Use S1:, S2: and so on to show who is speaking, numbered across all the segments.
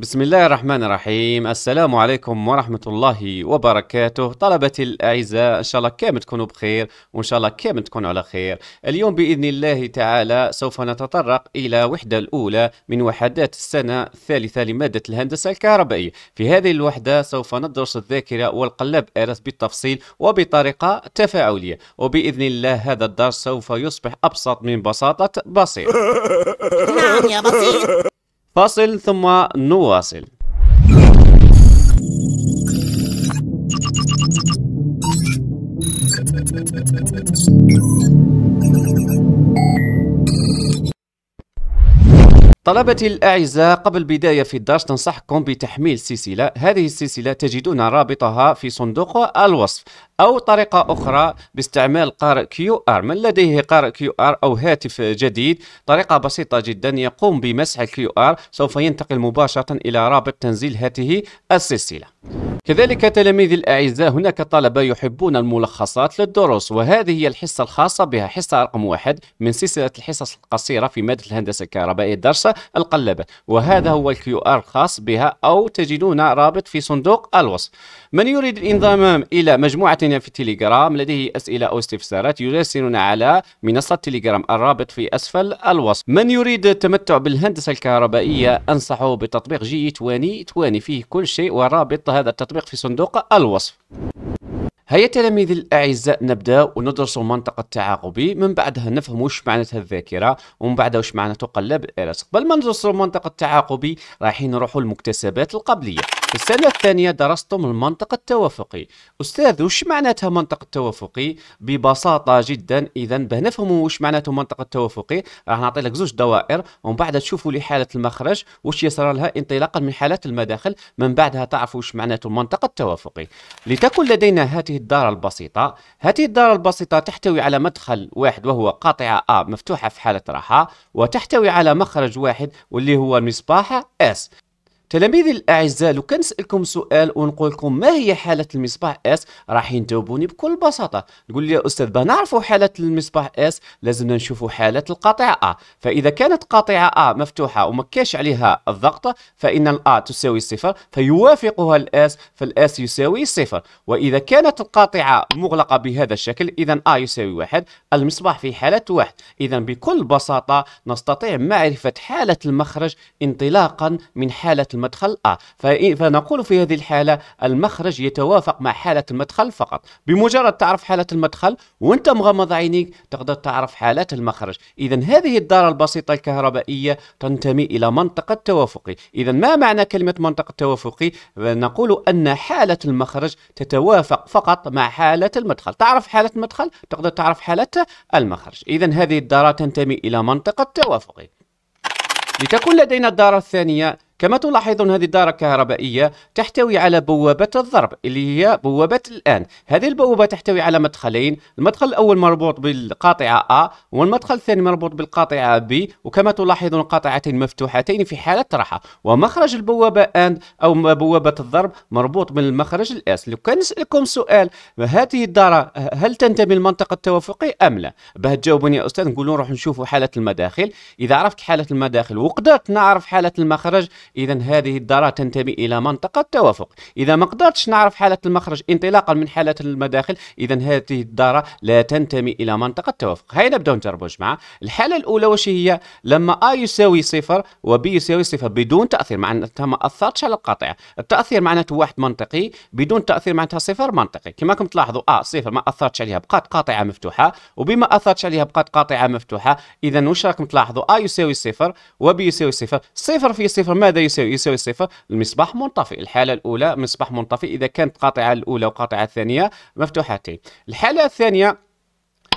S1: بسم الله الرحمن الرحيم السلام عليكم ورحمة الله وبركاته طلبتي الأعزاء إن شاء الله كامل تكونوا بخير وإن شاء الله كامل تكونوا على خير اليوم بإذن الله تعالى سوف نتطرق إلى وحدة الأولى من وحدات السنة الثالثة لمادة الهندسة الكهربائية في هذه الوحدة سوف ندرس الذاكرة والقلب آلس بالتفصيل وبطريقة تفاعلية وبإذن الله هذا الدرس سوف يصبح أبسط من بساطة بسيط نعم يا بسيط فاصل ثم نواصل طلبتي الأعزاء قبل بداية في الدرس ننصحكم بتحميل سلسلة هذه السلسلة تجدون رابطها في صندوق الوصف أو طريقة أخرى باستعمال قارئ كيو آر من لديه قارئ كيو آر أو هاتف جديد طريقة بسيطة جدا يقوم بمسح الكيو آر سوف ينتقل مباشرة إلى رابط تنزيل هذه السلسلة كذلك تلاميذي الأعزاء هناك طلبة يحبون الملخصات للدروس وهذه هي الحصة الخاصة بها حصة رقم واحد من سلسلة الحصص القصيرة في مادة الهندسة الكهربائية الدرسة القلبة وهذا هو الكيو آر الخاص بها أو تجدون رابط في صندوق الوصف من يريد الانضمام إلى مجموعتنا في التليجرام لديه أسئلة أو استفسارات يراسلنا على منصة التليجرام الرابط في أسفل الوصف من يريد التمتع بالهندسة الكهربائية أنصحه بتطبيق جي 20 20 فيه كل شيء ورابط هذا التطبيق في صندوق الوصف هيا تلاميذي الاعزاء نبدا وندرس منطقه التعاقبي من بعدها نفهم واش معناتها الذاكره ومن بعدها واش معناته قلب الالات قبل ما ندرس منطقه التعاقبي رايحين نروحوا المكتسبات القبليه في السنة الثانية درستم المنطق التوافقي أستاذ وش معناتها منطق التوافقي ببساطة جدا إذا بنفهموا نفهموا وش معناته منطق التوافقي راح نعطي لك زوج دوائر ومن بعد تشوفوا لي حالة المخرج وش يصير لها انطلاقا من حالات المداخل من بعدها تعرفوا وش معناته المنطق التوافقي لتكن لدينا هذه الدارة البسيطة هذه الدارة البسيطة تحتوي على مدخل واحد وهو قاطعة A مفتوحة في حالة راحة وتحتوي على مخرج واحد واللي هو مصباح S تلاميذي الاعزاء لو كان نسالكم سؤال ونقول لكم ما هي حاله المصباح اس راح يجاوبوني بكل بساطه نقول لي يا استاذ باه نعرفوا حاله المصباح اس لازمنا نشوفوا حاله القاطعه ا فاذا كانت قاطعه ا مفتوحه وما كاش عليها الضغط فان الا تساوي صفر فيوافقها الاس فالاس يساوي صفر واذا كانت القاطعه مغلقه بهذا الشكل اذا ا يساوي واحد المصباح في حاله واحد اذا بكل بساطه نستطيع معرفه حاله المخرج انطلاقا من حاله المدخل A فنقول في هذه الحالة المخرج يتوافق مع حالة المدخل فقط بمجرد تعرف حالة المدخل وانت مغمض عينيك تقدر تعرف حالة المخرج إذا هذه الدارة البسيطة الكهربائية تنتمي إلى منطقة توافقي إذا ما معنى كلمة منطقة توافقي نقول أن حالة المخرج تتوافق فقط مع حالة المدخل تعرف حالة المدخل تقدر تعرف حالة المخرج إذا هذه الدارة تنتمي إلى منطقة توافقي لتكون لدينا الدارة الثانية كما تلاحظون هذه الدارة الكهربائية تحتوي على بوابة الضرب اللي هي بوابة الآن هذه البوابة تحتوي على مدخلين المدخل الأول مربوط بالقاطعة A والمدخل الثاني مربوط بالقاطعة B وكما تلاحظون قاطعتين مفتوحتين في حالة راحة ومخرج البوابة AND أو بوابة الضرب مربوط بالمخرج الأس لو كان نسألكم سؤال هذه الدارة هل تنتمي للمنطقة التوافقي أم لا باه تجاوبوني يا أستاذ نقولوا نروح نشوفوا حالة المداخل إذا عرفت حالة المداخل وقدرت نعرف حالة المخرج اذا هذه الدارة تنتمي الى منطقة توافق اذا ما قدرتش نعرف حالة المخرج انطلاقا من حالة المداخل اذا هذه الدارة لا تنتمي الى منطقة توافق هيا نبداو نجربو جماعة الحالة الاولى واش هي لما ا يساوي صفر وبي يساوي صفر بدون تاثير معناتها ما اثرتش على القاطعة التاثير معناته واحد منطقي بدون تاثير معناتها صفر منطقي كما راكم تلاحظوا ا آه، صفر ما اثرتش عليها بقات قاطعة مفتوحة وبما اثرتش عليها بقات قاطعة مفتوحة اذا واش راكم تلاحظوا ا يساوي صفر وبي يساوي صفر صفر في صفر ماذا يساوي يساوي صفر المصباح منطفئ الحاله الاولى مصباح منطفئ اذا كانت قاطعه الاولى وقاطعه الثانيه مفتوحتين الحاله الثانيه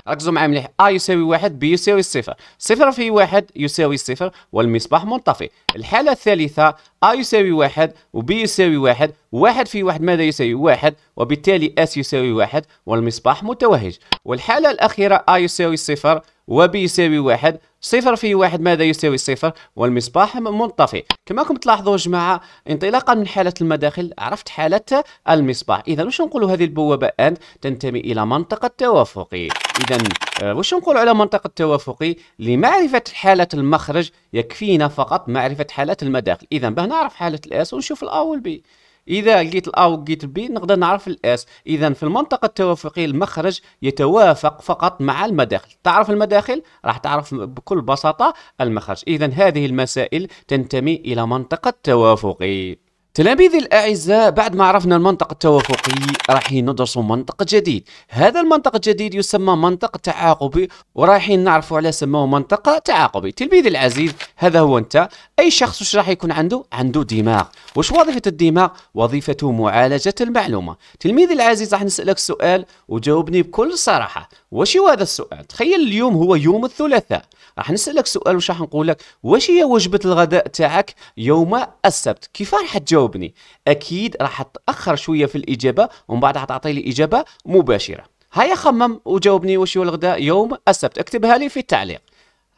S1: ركزوا معايا مليح ا يساوي واحد بي يساوي صفر صفر في واحد يساوي صفر والمصباح منطفئ الحالة الثالثة ا يساوي واحد وبي يساوي واحد واحد في واحد ماذا يساوي واحد وبالتالي اس يساوي واحد والمصباح متوهج والحالة الأخيرة ا يساوي صفر وبي يساوي واحد صفر في واحد ماذا يساوي صفر والمصباح منطفئ كما تلاحظوا جماعة انطلاقا من حالة المداخل عرفت حالة المصباح إذا واش نقولوا هذه البوابة أن تنتمي إلى منطقة توافقي إذا آه، واش نقول على منطقة توافقي لمعرفة حالة المخرج يكفينا فقط معرفة حالة المداخل إذا باه نعرف حالة الأس ونشوف الأول بي اذا لقيت الاو ولقيت البي نقدر نعرف الاس اذا في المنطقه التوافقيه المخرج يتوافق فقط مع المداخل تعرف المداخل راح تعرف بكل بساطه المخرج اذا هذه المسائل تنتمي الى منطقه توافقي تلاميذي الأعزاء بعد ما عرفنا المنطق التوافقي رايحين ندرس منطق جديد هذا المنطق الجديد يسمى منطق تعاقبي ورايحين نعرفوا على سموه منطق تعاقبي تلميذي العزيز هذا هو أنت أي شخص وش راح يكون عنده عنده دماغ وش وظيفة الدماغ وظيفته معالجة المعلومة تلميذي العزيز راح نسألك سؤال وجاوبني بكل صراحة وش هو هذا السؤال تخيل اليوم هو يوم الثلاثاء راح نسألك سؤال وش راح نقول لك وش هي وجبة الغداء تاعك يوم السبت كيف راح تجاوب جاوبني اكيد راح تاخر شويه في الاجابه ومن بعدها تعطي لي اجابه مباشره هيا خمم وجاوبني وش هو الغداء يوم السبت اكتبها لي في التعليق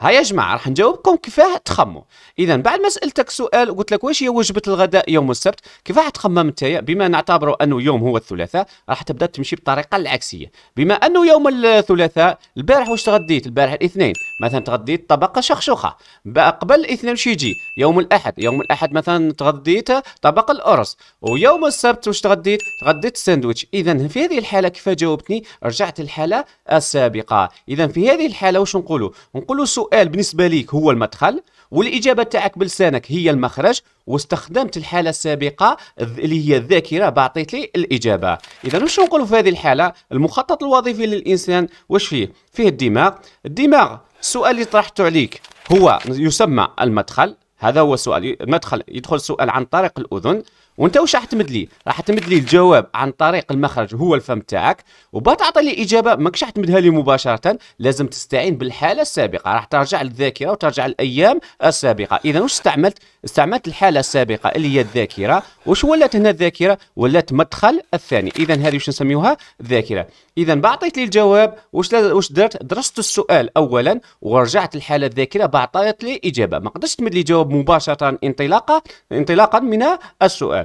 S1: ها يا جماعه راح نجاوبكم كيفاه تخموا اذا بعد ما سألتك سؤال وقلت لك واش هي وجبه الغداء يوم السبت كيفاه تخمم انت بما نعتبره انه يوم هو الثلاثاء راح تبدا تمشي بالطريقه العكسيه بما انه يوم الثلاثاء البارح واش تغديت البارح الاثنين مثلا تغديت طبقه شخشوخه قبل الاثنين واش يجي يوم الاحد يوم الاحد مثلا تغديت طبق الارز ويوم السبت واش تغديت تغديت ساندويتش اذا في هذه الحاله كيف جاوبتني رجعت للحاله السابقه اذا في هذه الحاله واش نقولوا نقولوا السؤال بالنسبة ليك هو المدخل والإجابة تاعك بلسانك هي المخرج واستخدمت الحالة السابقة اللي هي الذاكرة بعطيت لي الإجابة إذا واش نقولوا في هذه الحالة المخطط الوظيفي للإنسان واش فيه؟ فيه الدماغ الدماغ السؤال اللي طرحته عليك هو يسمى المدخل هذا هو السؤال المدخل يدخل السؤال عن طريق الأذن وانت واش راح تمد لي راح تمد لي الجواب عن طريق المخرج هو الفم تاعك وبعد تعطي لي اجابه ماكش راح تمدها لي مباشره لازم تستعين بالحاله السابقه راح ترجع للذاكره وترجع الايام السابقه اذا واش استعملت استعملت الحاله السابقه اللي هي الذاكره واش ولات هنا الذاكره ولات مدخل الثاني اذا هذه واش نسميوها ذاكره اذا بعطيت لي الجواب واش واش درت درست السؤال اولا ورجعت الحاله الذاكره بعطيت لي اجابه ما قدرتش تمد لي جواب مباشره انطلاقا انطلاقا من السؤال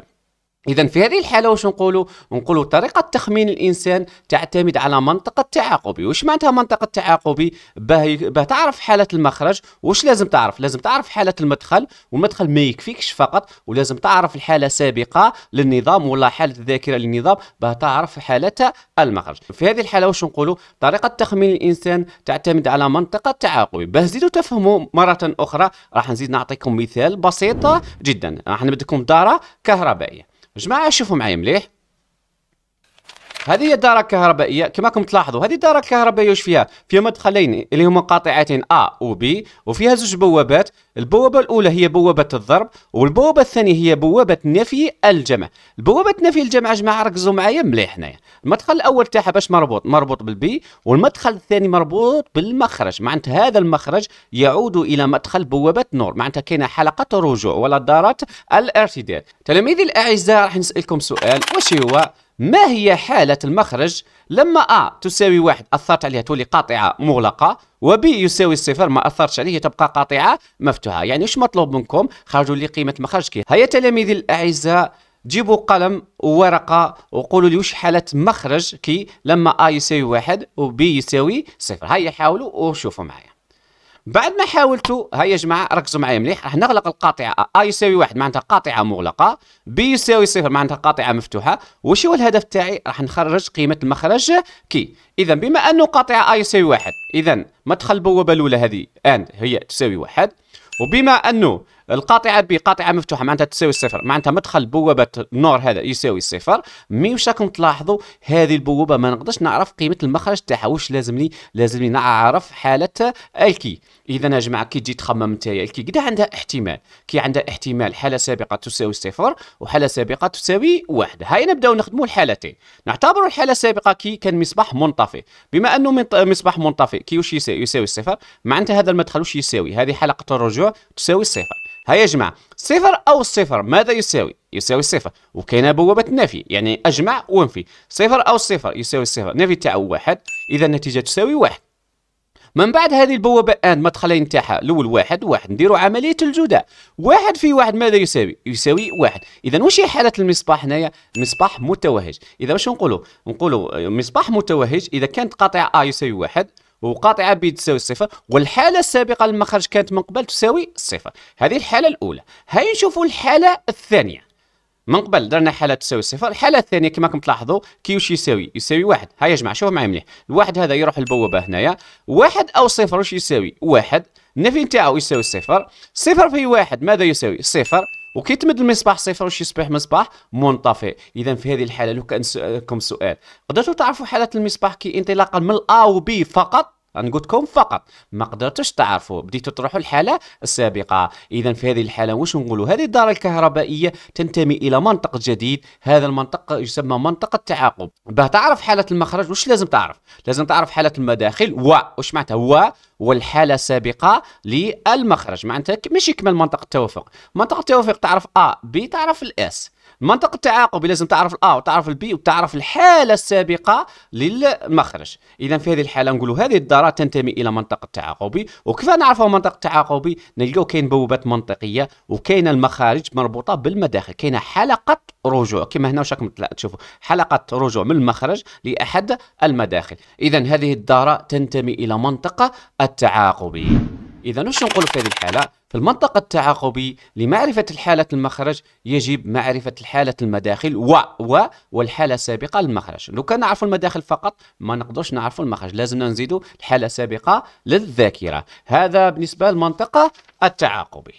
S1: اذا في هذه الحاله واش نقولوا نقولوا طريقه تخمين الانسان تعتمد على منطقه التعاقبي واش معناتها منطقه التعاقبي باه باه تعرف حاله المخرج واش لازم تعرف لازم تعرف حاله المدخل والمدخل ما يكفيكش فقط ولازم تعرف الحاله السابقه للنظام ولا حاله الذاكره للنظام باه تعرف حاله المخرج في هذه الحاله واش نقولوا طريقه تخمين الانسان تعتمد على منطقه التعاقبي باه تزيدوا تفهموا مره اخرى راح نزيد نعطيكم مثال بسيط جدا راح نبدكم داره كهربائيه جماعه شوفوا معايا مليح هذه هي الدارة الكهربائية كما تلاحظوا هذه الدارة الكهربائية واش فيها؟ فيها مدخلين اللي هما قاطعتين أ و بي وفيها زوج بوابات البوابة الأولى هي بوابة الضرب والبوابة الثانية هي بوابة نفي الجمع البوابة نفي الجمع جماعة ركزوا معايا مليح هنايا المدخل الأول تاعها باش مربوط مربوط بالبي والمدخل الثاني مربوط بالمخرج معناتها هذا المخرج يعود إلى مدخل بوابة نور معناتها كاينة حلقة رجوع ولا دارة الارتداد تلاميذي الأعزاء راح نسألكم سؤال واش هو ما هي حالة المخرج لما أ تساوي واحد أثرت عليها تولي قاطعة مغلقة وب يساوي صفر ما أثرتش عليه تبقى قاطعة مفتوحة يعني واش مطلوب منكم خرجوا لي قيمة المخرج كي هيا تلاميذي الأعزاء جيبوا قلم وورقة وقولوا لي واش حالة مخرج كي لما أ يساوي واحد وبي يساوي صفر هيا حاولوا وشوفوا معايا بعد ما حاولت ها يا جماعه ركزوا معايا مليح راح نغلق القاطعه ا يساوي واحد معناتها قاطعه مغلقه بي يساوي صفر معناتها قاطعه مفتوحه وش هو الهدف تاعي راح نخرج قيمه المخرج كي اذا بما انه قاطعه ا يساوي واحد اذا مدخل بوابه الاولى هذه ان هي تساوي واحد وبما انه القاطعه بي قاطعه مفتوحه معناتها تساوي صفر معناتها مدخل بوابه النور هذا يساوي صفر مي واش راكم تلاحظوا هذه البوابه ما نقدرش نعرف قيمه المخرج تاعها واش لازمني لازمني نعرف حاله الكي اذا يا جماعه كي تجي تخمم نتايا الكي قد عندها احتمال كي عندها احتمال حاله سابقه تساوي صفر وحاله سابقه تساوي واحد هاي نبداو نخدموا الحالتين نعتبروا الحاله السابقه كي كان مصباح منطفئ بما انه مصباح منطفئ كي واش يساوي يساوي صفر معناتها هذا المدخل واش يساوي هذه حلقه الرجوع تساوي صفر هيا يا جماعة صفر أو صفر ماذا يساوي؟ يساوي صفر وكاينة بوابة نفي يعني أجمع وانفي صفر أو صفر يساوي صفر نفي تاعو واحد إذا النتيجة تساوي واحد من بعد هذه البوابة الآن مدخلين تاعها الأول واحد واحد نديروا عملية الجداء واحد في واحد ماذا يساوي؟ يساوي واحد إذا واش هي حالة المصباح هنايا؟ مصباح متوهج إذا واش نقولوا؟ نقولوا مصباح متوهج إذا كانت قاطعة أ يساوي واحد وقاطعه بتساوي الصفر والحاله السابقه للمخرج كانت من قبل تساوي الصفر هذه الحاله الاولى هاي نشوفوا الحاله الثانيه من قبل درنا حاله تساوي صفر الحاله الثانيه كما راكم تلاحظوا كيوش يساوي يساوي واحد هيا يا جماعه شوفوا معايا مليح الواحد هذا يروح البوابه هنايا واحد او صفر واش يساوي واحد النفي نتاعو يساوي صفر صفر في واحد ماذا يساوي صفر وكيتمد المصباح صفر واش يصبح مصباح منطفئ اذا في هذه الحاله لو كان سؤالكم سؤال قدرتوا تعرفوا حاله المصباح كي انطلاقا من ا و بي فقط لكم فقط ما قدرتوش تعرفوا بديتوا تروحوا الحاله السابقه اذا في هذه الحاله واش نقولوا هذه الداره الكهربائيه تنتمي الى منطق جديد هذا المنطق يسمى منطق التعاقب باه تعرف حاله المخرج واش لازم تعرف لازم تعرف حاله المداخل و واش معناتها و والحاله السابقه للمخرج معناتها ماشي كما منطق التوافق منطق التوافق تعرف ا بي تعرف الاس منطقة التعاقب لازم تعرف الا وتعرف البي وتعرف الحاله السابقه للمخرج اذا في هذه الحاله نقولوا هذه الداره تنتمي الى منطق التعاقبي وكيف نعرفوا منطق التعاقبي نلقاو كاين بوابات منطقيه وكاين المخارج مربوطه بالمداخل كاين حلقه رجوع كما هنا راكم تشوفوا حلقه رجوع من المخرج لاحد المداخل اذا هذه الداره تنتمي الى منطقه التعاقبي إذا واش نقول في هذه الحالة؟ في المنطق التعاقبي لمعرفة الحالة المخرج يجب معرفة الحالة المداخل و و والحالة السابقة للمخرج لو كان نعرف المداخل فقط ما نقدرش نعرف المخرج لازمنا نزيدوا الحالة السابقة للذاكرة هذا بالنسبة للمنطقة التعاقبي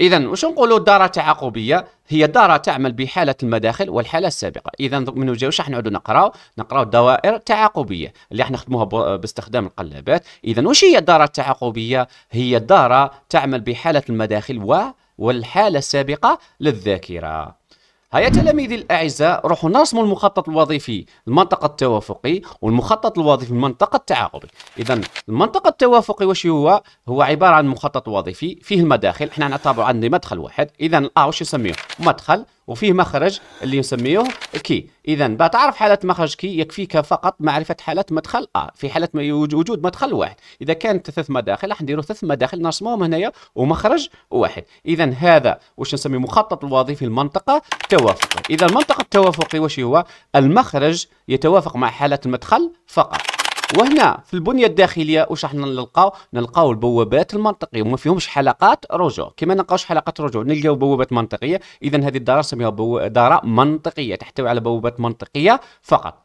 S1: إذا وش نقولوا الدارة التعاقبية؟ هي دارة تعمل بحالة المداخل والحالة السابقة إذا من نجاوش راح نعودوا نقراو نقراو الدوائر التعاقبية اللي راح نخدموها باستخدام القلابات إذا وش هي الدارة التعاقبية هي دارة تعمل بحالة المداخل و والحالة السابقة للذاكرة هيا تلاميذي الاعزاء روحوا نرسموا المخطط الوظيفي المنطقه التوافقي والمخطط الوظيفي المنطقه التعاقبي اذا المنطقه التوافقي واش هو هو عباره عن مخطط وظيفي فيه المداخل احنا نعتبر عندي مدخل واحد اذا الا واش نسميه مدخل وفيه مخرج اللي نسميه كي اذا بتعرف حاله مخرج كي يكفيك فقط معرفه حاله مدخل ا في حاله وجود مدخل واحد اذا كانت ثلاث مداخل راح نديروا ثلاث مداخل نرسموهم هنايا ومخرج واحد اذا هذا واش نسميه مخطط الوظيفي المنطقه توافقي اذا المنطقه التوافقي واش هو المخرج يتوافق مع حاله المدخل فقط وهنا في البنيه الداخليه واش راح نلقاو نلقاو البوابات المنطقيه وما فيهمش حلقات رجوع كما نلقاوش حلقات رجوع نلقاو بوابات منطقيه اذا هذه الدار نسميها بو... منطقيه تحتوي على بوابات منطقيه فقط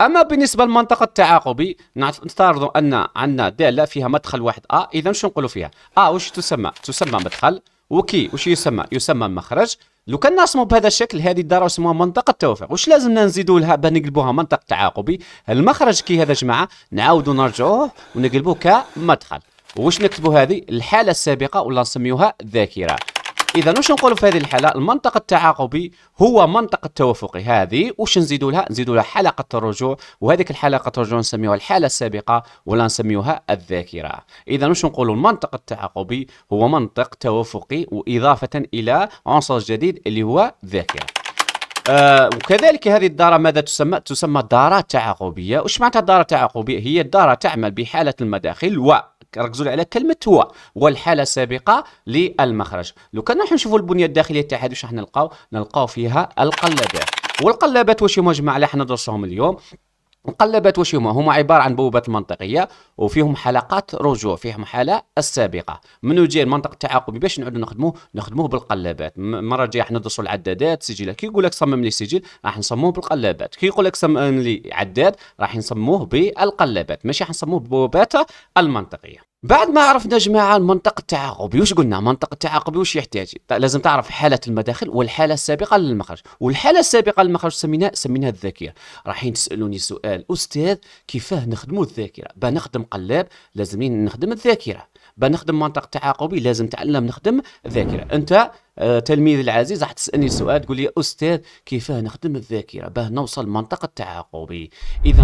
S1: اما بالنسبه للمنطقه التعاقبي نفترضوا ان عندنا داله فيها مدخل واحد ا آه. اذا شنو نقولوا فيها ا آه واش تسمى تسمى مدخل وكي وش يسمى يسمى مخرج لو كان نرسموا بهذا الشكل هذه الدار يسموها منطقه توافق واش لازمنا نزيدوا لها باش نقلبوها منطق تعاقبي المخرج كي هذا جماعه نعاودوا نرجعوه ونقلبوه كمدخل واش نكتبوا هذه الحاله السابقه ولا نسميوها ذاكره اذا واش نقولوا في هذه الحاله المنطق التعاقبي هو منطق التوافقي هذه واش نزيدوا لها نزيدوا لها حلقه الرجوع وهذيك الحلقه الرجوع نسميوها الحاله السابقه ولا نسميوها الذاكره اذا واش نقولوا المنطق التعاقبي هو منطق توافقي واضافه الى عنصر جديد اللي هو ذاكره آه وكذلك هذه الدارة ماذا تسمى؟ تسمى دارة تعاقبية، وش معناتها الدارة التعاقبية؟ هي الدارة تعمل بحالة المداخل و ركزوا على كلمه هو والحاله السابقه للمخرج لو كان نروحوا نشوفوا البنيه الداخليه هذا واش راح نلقاو نلقاو فيها القلابات والقلابات واش هما جماعه اللي حنا درسوهم اليوم مقلبات واش هما هما عباره عن بوابات منطقيه وفيهم حلقات رجوع فيهم حاله السابقه منو جاي المنطق التعاقبي باش نعود نخدموه نخدموه بالقلابات مره جايه راح ندرسوا العدادات سجلات كي يقول لك صمم لي سجل راح نصموه بالقلابات كي يقول لك صمم لي عداد راح نصموه بالقلابات ماشي نصموه بالبوابات المنطقيه بعد ما عرفنا جماعة المنطق التعاقبي واش قلنا المنطق التعاقبي واش يحتاج لازم تعرف حالة المداخل والحالة السابقة للمخرج والحالة السابقة للمخرج سميناها سميناها الذاكرة رايحين تسألوني سؤال أستاذ كيفاه نخدموا الذاكرة با نخدم قلاب لازم نخدم الذاكرة با نخدم منطق تعاقبي لازم تعلم نخدم الذاكرة أنت آه، تلميذ العزيز راح تسالني سؤال تقول لي استاذ كيفاه نخدم الذاكره باه نوصل منطقه التعاقبي اذا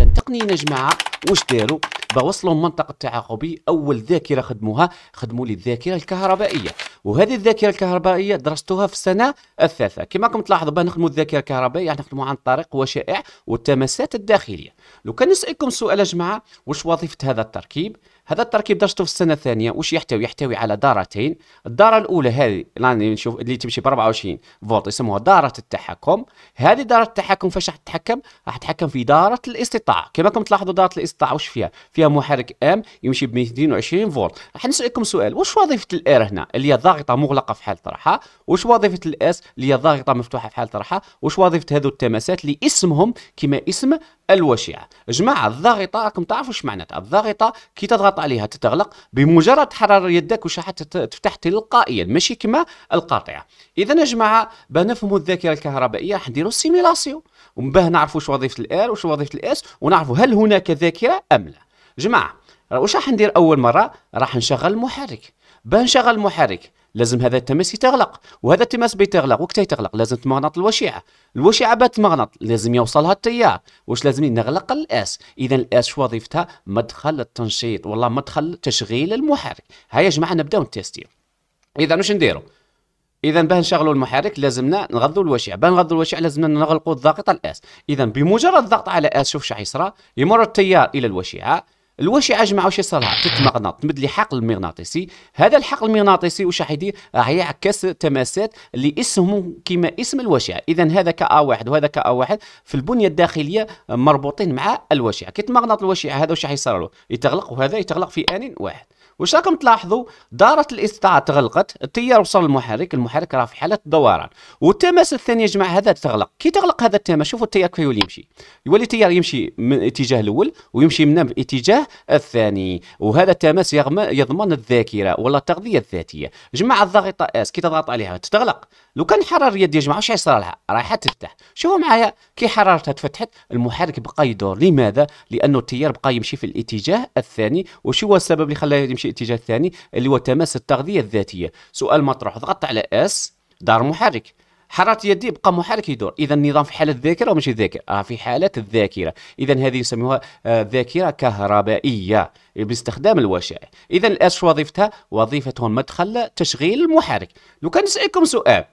S1: اذا تقنينا جماعه واش داروا بوصلوا منطقة التعاقبي اول ذاكره خدموها خدموا لي الذاكره الكهربائيه وهذه الذاكره الكهربائيه درستوها في السنه الثالثه كما راكم تلاحظوا باه نخدموا الذاكره الكهربائيه يعني نخدموا عن طريق وشائع والتماسات الداخليه لو كان نسالكم سؤال يا جماعه واش وظيفه هذا التركيب هذا التركيب درسته في السنه الثانيه واش يحتوي يحتوي على دارتين الداره الاولى هذه راني نشوف اللي تمشي ب 24 فولت يسموها داره التحكم هذه داره التحكم فاش راح تتحكم راح تتحكم في داره الاستطاعه كما راكم تلاحظوا داره الاستطاعه واش فيها فيها محرك ام يمشي ب 220 فولت راح نسالكم سؤال واش وظيفه الار هنا اللي هي ضاغطه مغلقه في حاله طرحها واش وظيفه الاس اللي هي ضاغطه مفتوحه في حاله طرحها واش وظيفه هذو التماسات اللي اسمهم كما اسم الوشعه جماعه الضاغطه راكم تعرفوا واش معناتها الضاغطه كي تضغط عليها تتغلق بمجرد حرارة يدك راح تفتح تلقائيا ماشي كما القاطعه اذا يا جماعه باه نفهموا الذاكره الكهربائيه راح نديروا سيميلاسيون باه نعرفوا واش وظيفه الار واش وظيفه الاس ونعرفوا هل هناك ذاكره ام لا جماعه واش راح ندير اول مره راح نشغل المحرك باه نشغل المحرك لازم هذا التماس يتغلق وهذا التماس بيتغلق وقت يتغلق لازم تمغنط الوشيعه الوشيعه بات تمغنط لازم يوصلها التيار واش لازم نغلق الاس اذا الاس شو وظيفتها مدخل التنشيط والله مدخل تشغيل المحرك هيا يا جماعه نبداو نتيستيو اذا واش نديرو اذا باه نشغلوا المحرك لازمنا نغذوا الوشيع باه نغذوا الوشيع لازمنا نغلقوا الضاغط الاس اذا بمجرد الضغط على اس شوف شو حيصرى يمر التيار الى الوشيعه الواشعه اجمع واش يصير لها تتمغنط تمد لي حقل مغناطيسي هذا الحقل المغناطيسي واش راح يدير راح يعكس تماسات اللي اسمهم كما اسم الواشعه اذا هذا كا واحد وهذا كا واحد في البنيه الداخليه مربوطين مع الواشعه كي تمغنط الواشعه هذا واش راح يصير له يتغلق وهذا يتغلق في ان واحد واش راكم تلاحظوا دارة الاستطاعة تغلقت التيار وصل المحرك المحرك راه في حالة دوران والتماس الثاني يا جماعة هذا تغلق كي تغلق هذا التماس شوفوا التيار كيف يولي يمشي يولي التيار يمشي من الاتجاه الأول ويمشي من الاتجاه الثاني وهذا التماس يضمن الذاكرة ولا التغذية الذاتية جمع الضغطة اس كي تضغط عليها تتغلق لو كان حرر يد يا جماعة واش يصير لها رايحة تفتح شوفوا معايا كي حررتها تفتحت المحرك بقى يدور لماذا؟ لأنه التيار بقى يمشي في الاتجاه الثاني وشو هو السبب اللي خلاه يمشي نمشي اتجاه الثاني اللي هو تماس التغذيه الذاتيه سؤال مطروح ضغطت على اس دار محرك حراره يدي بقى محرك يدور اذا النظام في حاله الذاكره وماشي الذاكرة آه في حاله الذاكره اذا هذه يسموها آه ذاكره كهربائيه باستخدام الوشائع اذا الاس وظيفتها وظيفتها مدخل تشغيل المحرك لو كان نسالكم سؤال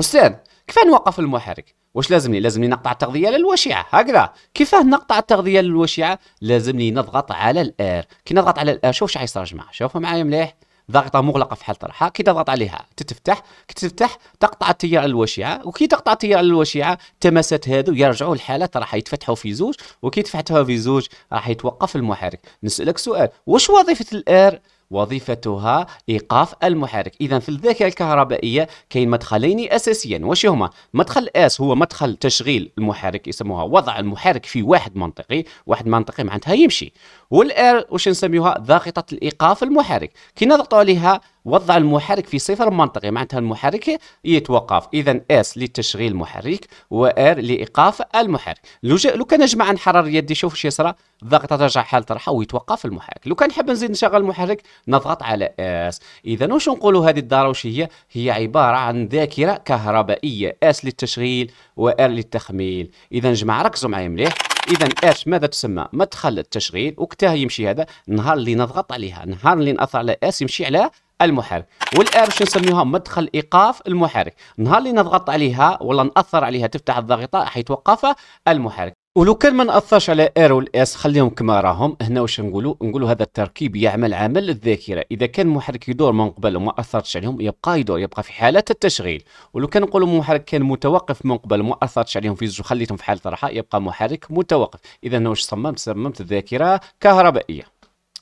S1: استاذ كيف نوقف المحرك واش لازمني لازمني نقطع التغذيه للوشيعه هكذا كيفاه نقطع التغذيه للوشيعه لازمني نضغط على الار كي نضغط على الار شوف شحال يصير يا جماعه شوفوا معايا مليح ضغطه مغلقه في حال طرحها كي تضغط عليها تتفتح كي تتفتح تقطع التيار على الوشيعه وكي تقطع التيار على الوشيعه تماسات هذو يرجعوا لحالة راح يتفتحوا في زوج وكي تفتحوا في زوج راح يتوقف المحرك نسالك سؤال واش وظيفه الار وظيفتها ايقاف المحرك اذا في الذاكره الكهربائيه كاين مدخلين اساسيا واش هما مدخل اس هو مدخل تشغيل المحرك يسموها وضع المحرك في واحد منطقي واحد منطقي معناتها يمشي والار واش نسميوها ضاغطه الايقاف المحرك كي نضغطوا عليها وضع المحرك في صفر منطقي معناتها المحرك يتوقف اذا اس لتشغيل المحرك و ار لايقاف المحرك لو, لو كان نجمع نحرر يدي شوف واش يصرى الضغطه ترجع حاله راحه ويتوقف المحرك لو كان نحب نزيد نشغل المحرك نضغط على اس اذا واش نقولوا هذه الداره واش هي هي عباره عن ذاكره كهربائيه اس للتشغيل و ار للتخميل اذا جماعه ركزوا معايا مليح اذا اش ماذا تسمى مدخل التشغيل وكتاه يمشي هذا النهار اللي نضغط عليها النهار اللي ناثر على اس يمشي على المحرك والار باش نسميوها مدخل ايقاف المحرك نهار اللي نضغط عليها ولا ناثر عليها تفتح الضغطه حيتوقف المحرك ولو كان ما ناثرش على ار والاس خليهم كما راهم هنا واش نقولوا نقولوا هذا التركيب يعمل عمل الذاكره اذا كان محرك يدور من قبل وما اثرتش عليهم يبقى يدور يبقى في حاله التشغيل ولو كان نقولوا محرك كان متوقف من قبل وما اثرتش عليهم في زوج خليتهم في حاله راحه يبقى محرك متوقف اذا واش صممت صممت الذاكره كهربائيه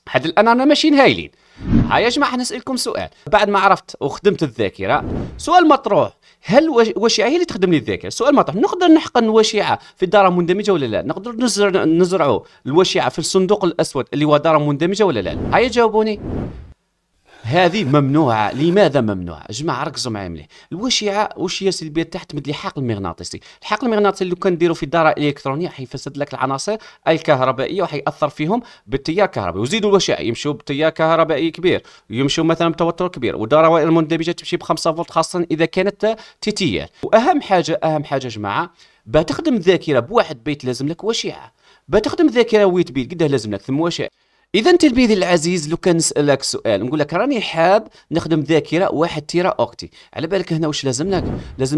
S1: بحد الان انا ماشيين هايلين ها يا جماعه نسالكم سؤال بعد ما عرفت وخدمت الذاكره سؤال مطروح هل الوشيعه هي اللي تخدم لي الذاكره سؤال مطروح نقدر نحقن وشعه في الداره المندمجه ولا لا نقدر نزرع نزرعوا الوشعه في الصندوق الاسود اللي هو داره مندمجه ولا لا هيا جاوبوني هذه ممنوعه لماذا ممنوعه جماعه ركزوا معايا مليح الوشيعه واش هي السلبيه تحت مثل الحاق المغناطيسي الحاق المغناطيسي اللي كنديروا في الداره الالكترونيه حيفسد لك العناصر الكهربائيه وحياثر فيهم بالتيار الكهربي وزيدوا الوشيعه يمشوا بتيار كهربائي كبير يمشوا مثلا بتوتر كبير والدوائر المندمجه تمشي ب 5 فولت خاصه اذا كانت تيتيار واهم حاجه اهم حاجه جماعه باه تخدم الذاكره بواحد بيت لازم لك وشيعه باه تخدم الذاكره ويت بيت قدها لازم لك ثم وشيعه اذا تلميذي العزيز لو كان نسالك سؤال نقول لك راني حاب نخدم ذاكره واحد تيرا اوكتي على بالك هنا واش لازم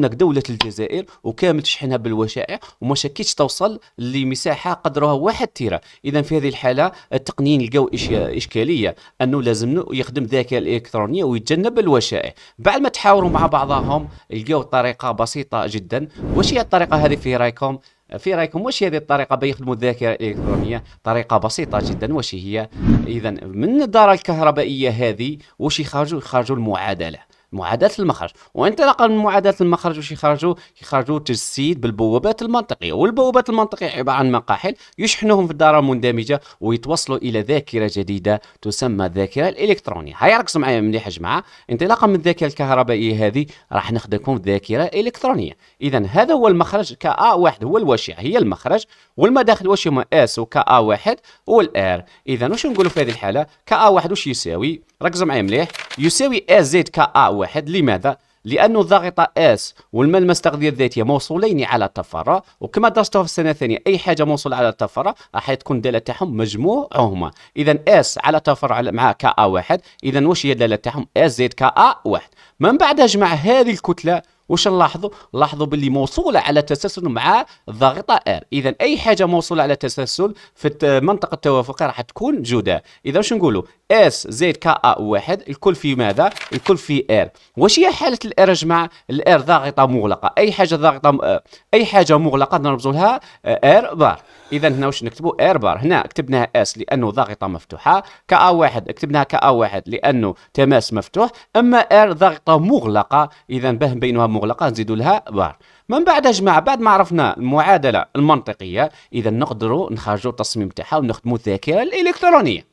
S1: لك دوله الجزائر وكامل تشحنها بالوشائع وما شكيتش توصل لمساحه قدرها واحد تيرا اذا في هذه الحاله التقنيين لقاو اشكاليه انه لازم يخدم ذاكره الكترونيه ويتجنب الوشائع بعد ما تحاوروا مع بعضهم لقاو طريقه بسيطه جدا واش هي الطريقه هذه في رايكم في رايكم واش هذه الطريقه بيخدموا الذاكره الالكترونيه طريقه بسيطه جدا واش هي اذا من الداره الكهربائيه هذه واش يخرجوا يخرجوا المعادله معادله المخرج وانطلاقا من معادله المخرج واش يخرجوا يخرجوا تجسيد بالبوابات المنطقيه والبوابات المنطقيه عباره عن مقاحل يشحنوهم في الداره المندمجه ويتوصلوا الى ذاكره جديده تسمى الذاكره الالكترونيه هيا ركزوا معايا مليح يا جماعه انطلاقا من الذاكره الكهربائيه هذه راح نخدمكم الذاكره الالكترونيه اذا هذا هو المخرج كا واحد هو الوشيع هي المخرج والمداخل واش هما اس وكا ا واحد والار اذا واش نقولوا في هذه الحاله كا ا واحد واش يساوي ركزوا معايا مليح يساوي اس زائد كا ا واحد لماذا لأن الضغطة اس والملمس التغذية الذاتية موصولين على التفرع وكما درستوها في السنة الثانية أي حاجة موصولة على التفرع راح تكون الدالة تاعهم مجموعهما إذا اس على تفرع مع كا ا واحد إذا واش هي الدالة تاعهم اس زائد كا ا واحد من بعد جمع هذه الكتلة واش نلاحظوا لاحظوا باللي موصوله على تسلسل مع الضاغطه ار اذا اي حاجه موصوله على تسلسل في منطقه التوافق راح تكون جداء اذا واش نقولوا اس زائد كا ا واحد الكل في ماذا الكل في ار واش هي حاله الار يا جماعه الار ضاغطه مغلقه اي حاجه ضاغطه اي حاجه مغلقه نربطوا لها ار آه، بار اذا هنا واش نكتبوا ار بار هنا كتبناها اس لانه ضاغطه مفتوحه كا واحد كتبناها كا واحد لانه تماس مفتوح اما ار ضاغطه مغلقه اذا به بينها مغلقه نزيدوا لها بار من بعد جماعه بعد ما عرفنا المعادله المنطقيه اذا نقدروا نخرجوا التصميم تاعها ونخدموا الذاكره الالكترونيه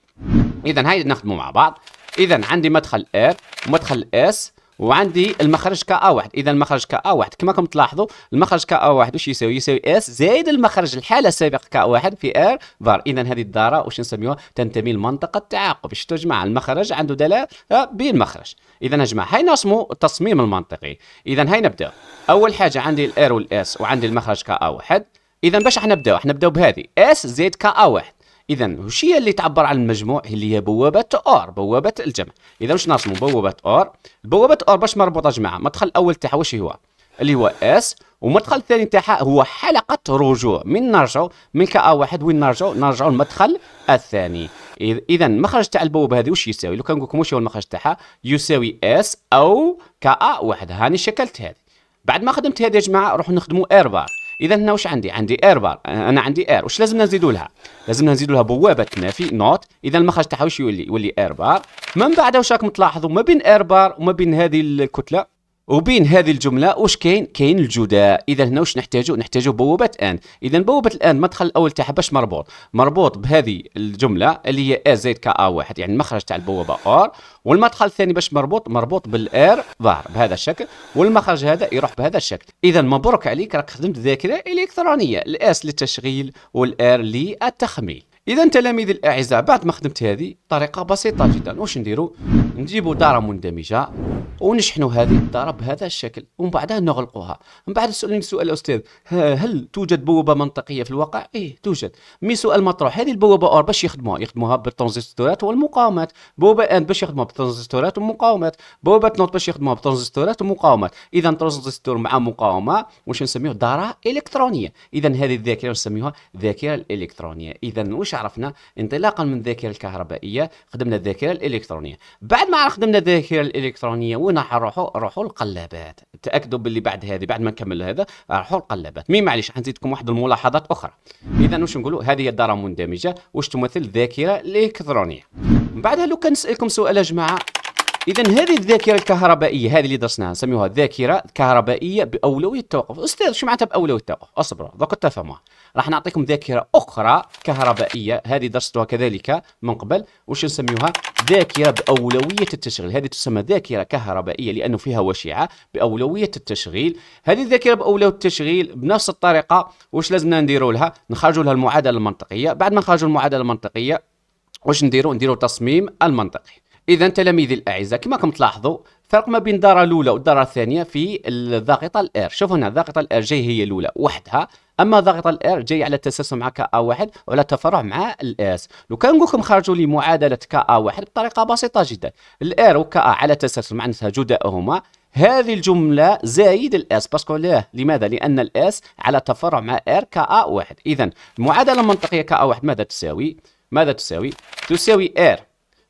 S1: اذا هاي نخدموا مع بعض اذا عندي مدخل ار ومدخل اس وعندي المخرج كا واحد اذا المخرج كا واحد كما راكم تلاحظوا المخرج كا واحد واش يساوي يساوي اس زائد المخرج الحاله السابقه كا واحد في ار فار اذا هذه الداره واش نسميوها تنتمي لمنطقه التعاقب شفتوا جماعه المخرج عنده دلاله بين مخرج، اذا يا جماعه هاي اسمه التصميم المنطقي اذا هاي نبدا اول حاجه عندي الار والاس وعندي المخرج كا واحد اذا باش راح نبداو راح نبداو بهذه اس زائد كا واحد اذا وش هي اللي تعبر عن المجموع اللي هي بوابه أور بوابه الجمع اذا واش نرسموا بوابه أور بوابه أور باش مربوطه جماعه المدخل الاول تاعها واش هو اللي هو اس والمدخل الثاني تاعها هو حلقه رجوع من نرجعوا من كا واحد وين نرجعوا نرجعوا المدخل الثاني اذا المخرج تاع البوابه هذه واش يساوي لو كان نقول لكم واش هو المخرج تاعها يساوي اس او كا واحد هاني شكلت هذه بعد ما خدمت هذه يا جماعه نروح نخدموا إير بار اذا هنا واش عندي عندي اير بار انا عندي اير واش لازمنا نزيدوا لها لازمنا نزيدوا لها بوابه نافي نوت اذا المخرج تاعها واش يولي يولي اير بار من بعد واش راكم تلاحظوا ما بين اير بار وما بين هذه الكتله وبين هذه الجمله واش كاين كاين الجداء اذا هنا واش نحتاجو نحتاجو بوابه الان اذا بوابه الان المدخل الاول تاعها باش مربوط مربوط بهذه الجمله اللي هي ا زائد كا ا واحد يعني المخرج تاع البوابه اور والمدخل الثاني باش مربوط مربوط بالار ظهر بهذا الشكل والمخرج هذا يروح بهذا الشكل اذا مبروك عليك راك خدمت ذاكره الكترونيه الاس للتشغيل والار للتخميل اذا تلاميذ الاعزاء بعد ما خدمت هذه طريقه بسيطه جدا واش نديرو نجيبو داره مندمجه ونشحنوا هذه الداره بهذا الشكل ومن بعدها نغلقوها من بعد سؤالين سؤال الاستاذ هل توجد بوابه منطقيه في الواقع ايه توجد مي سؤال مطروح هذه البوابه اور باش يخدموها يخدموها بالترانزستورات والمقاومات بوابه ان باش يخدموها بالترانزستورات والمقاومات بوابه نوت باش يخدموها بالترانزستورات والمقاومات اذا ترانزستور مع مقاومه واش نسميوه داره الكترونيه اذا هذه الذاكره نسميوها ذاكره الالكترونيه اذا واش عرفنا انطلاقا من الذاكره الكهربائيه خدمنا الذاكره الالكترونيه بعد ما خدمنا الذاكره الالكترونيه وين نروحوا نروحوا القلابات تاكدوا باللي بعد هذه بعد ما نكمل هذا نروحوا القلابات مي معليش حنزيدكم واحد الملاحظات اخرى اذا واش نقولوا هذه هي الداره المندمجه واش تمثل الذاكره الالكترونيه من بعدها لو كان نسالكم سؤال يا جماعه اذا هذه الذاكره الكهربائيه هذه اللي درسناها نسميوها ذاكره كهربائيه باولويه التوقف استاذ شو معناتها باولويه التوقف اصبروا دوك تفهموها راح نعطيكم ذاكره اخرى كهربائيه هذه درستها كذلك من قبل وش نسميوها ذاكره باولويه التشغيل هذه تسمى ذاكره كهربائيه لانه فيها وشيعه باولويه التشغيل هذه الذاكره باولويه التشغيل بنفس الطريقه وش لازمنا نديروا لها نخرجوا لها المعادله المنطقيه بعد ما نخرجوا المعادله المنطقيه واش نديروا نديروا تصميم المنطقي اذا تلاميذي الاعزاء كما راكم تلاحظوا فرق ما بين الدارة الأولى والدارة الثانية في الضاغطة الآر شوف هنا الضاغطة الآر جي هي الأولى وحدها اما ضغط الار جاي على التسلسل مع كا واحد وعلى التفرع مع الاس لو كان نقول لكم خرجوا لي معادله كا واحد بطريقه بسيطه جدا الار وكا على تسلسل معناتها جدائهما هذه الجملة زايد الاس باسكو ليه؟ لماذا؟ لأن الاس على تفرع مع ار كا واحد، إذا المعادلة المنطقية كا واحد ماذا تساوي؟ ماذا تساوي؟ تساوي ار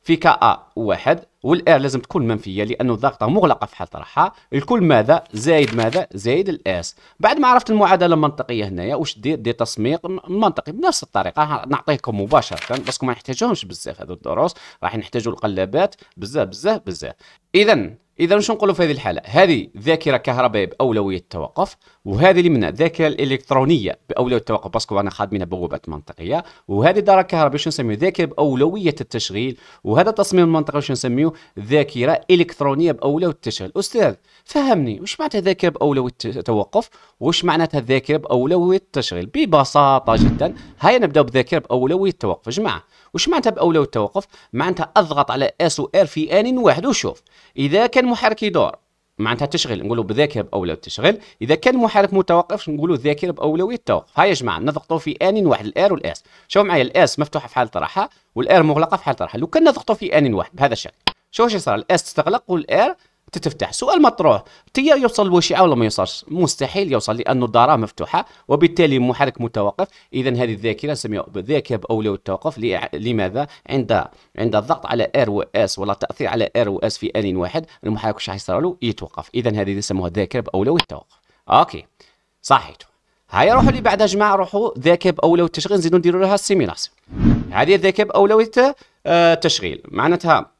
S1: في كا واحد والار لازم تكون منفيه لانه الضغطه مغلقه في حال طرحها الكل ماذا زايد ماذا زايد الاس بعد ما عرفت المعادله المنطقيه هنايا واش دير دير تصميق منطقي بنفس الطريقه نعطيكم مباشره باسكو ما نحتاجوهمش بزاف هذو الدروس راح نحتاجو القلابات بزاف بزاف بزاف اذا اذا شنو نقولوا في هذه الحاله هذه ذاكره كهربائيه باولويه التوقف وهذه اللي منها الذاكره الالكترونيه باولويه التوقف باسكو انا خادمينها بوابات منطقيه وهذه دار الكهربائيه شنو نسميو ذاكره باولويه التشغيل وهذا التصميم المنطقي شنو نسميو ذاكره الكترونيه باولويه التشغيل استاذ فهمني واش معناتها ذاكره باولويه التوقف واش معناتها ذاكره باولويه التشغيل ببساطه جدا هيا نبداو بذاكره باولويه التوقف جماعه وش معناتها باولويه التوقف معناتها اضغط على اس و ار في ان واحد وشوف اذا كان محرك يدور معناتها تشغل نقولوا بذاكره باولويه التشغيل اذا كان محرك متوقف نقولوا ذاكره باولويه التوقف هاي يا جماعه نضغطوا في ان واحد الار والاس شوفوا معايا الاس مفتوحه في حاله راحه والار مغلقه في حاله راحه لو كان نضغطوا في ان واحد بهذا الشكل شوفوا واش صار الاس تستغلق والار تتفتح سؤال مطروح تيا يوصل الوشعة ولا ما يوصلش مستحيل يوصل لأنه الدارة مفتوحة وبالتالي محرك متوقف إذا هذه الذاكرة نسميها ذاكرة بأولوية التوقف لماذا عند عند الضغط على ار و اس ولا التأثير على ار و اس في ان واحد المحرك واش حيصير له يتوقف إذا هذه يسموها ذاكرة بأولوية التوقف أوكي صحيتو هيا روحوا اللي بعدها جماعة روحوا ذاكرة بأولوية التشغيل نزيدوا نديروا لها السيميلاسيون هذه الذاكرة بأولوية التشغيل آه، معناتها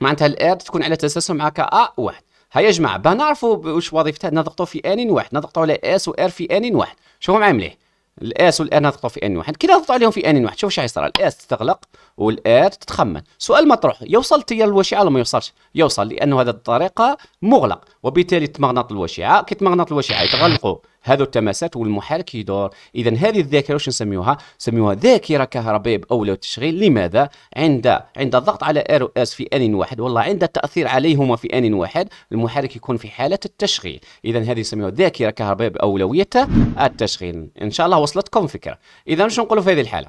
S1: معناتها الار تكون على تسلسل كا ا واحد هيا يا جماعه باه نعرفوا واش وظيفتها نضغطوا في ان واحد نضغطوا على اس وار في ان واحد شوفوا معايا مليح الاس والار نضغطوا في ان واحد كي نضغطوا عليهم في ان واحد شوفوا شحال يصير الاس تغلق والار تتخمن سؤال مطروح يوصل تيار الوشيعة ولا ما يوصلش يوصل لانه هذا الطريقه مغلق وبالتالي تمغناط الوشيعة كي تمغناط الوشيعة يتغلقوا هذو التماسات والمحرك يدور اذا هذه الذاكره واش نسميوها نسميوها ذاكره كهربائيه باولى التشغيل لماذا عند عند الضغط على ار اس في ان واحد والله عند التاثير عليهما في ان واحد المحرك يكون في حاله التشغيل اذا هذه نسميوها ذاكره كهربائيه باولويه التشغيل ان شاء الله وصلتكم فكره اذا واش نقولوا في هذه الحاله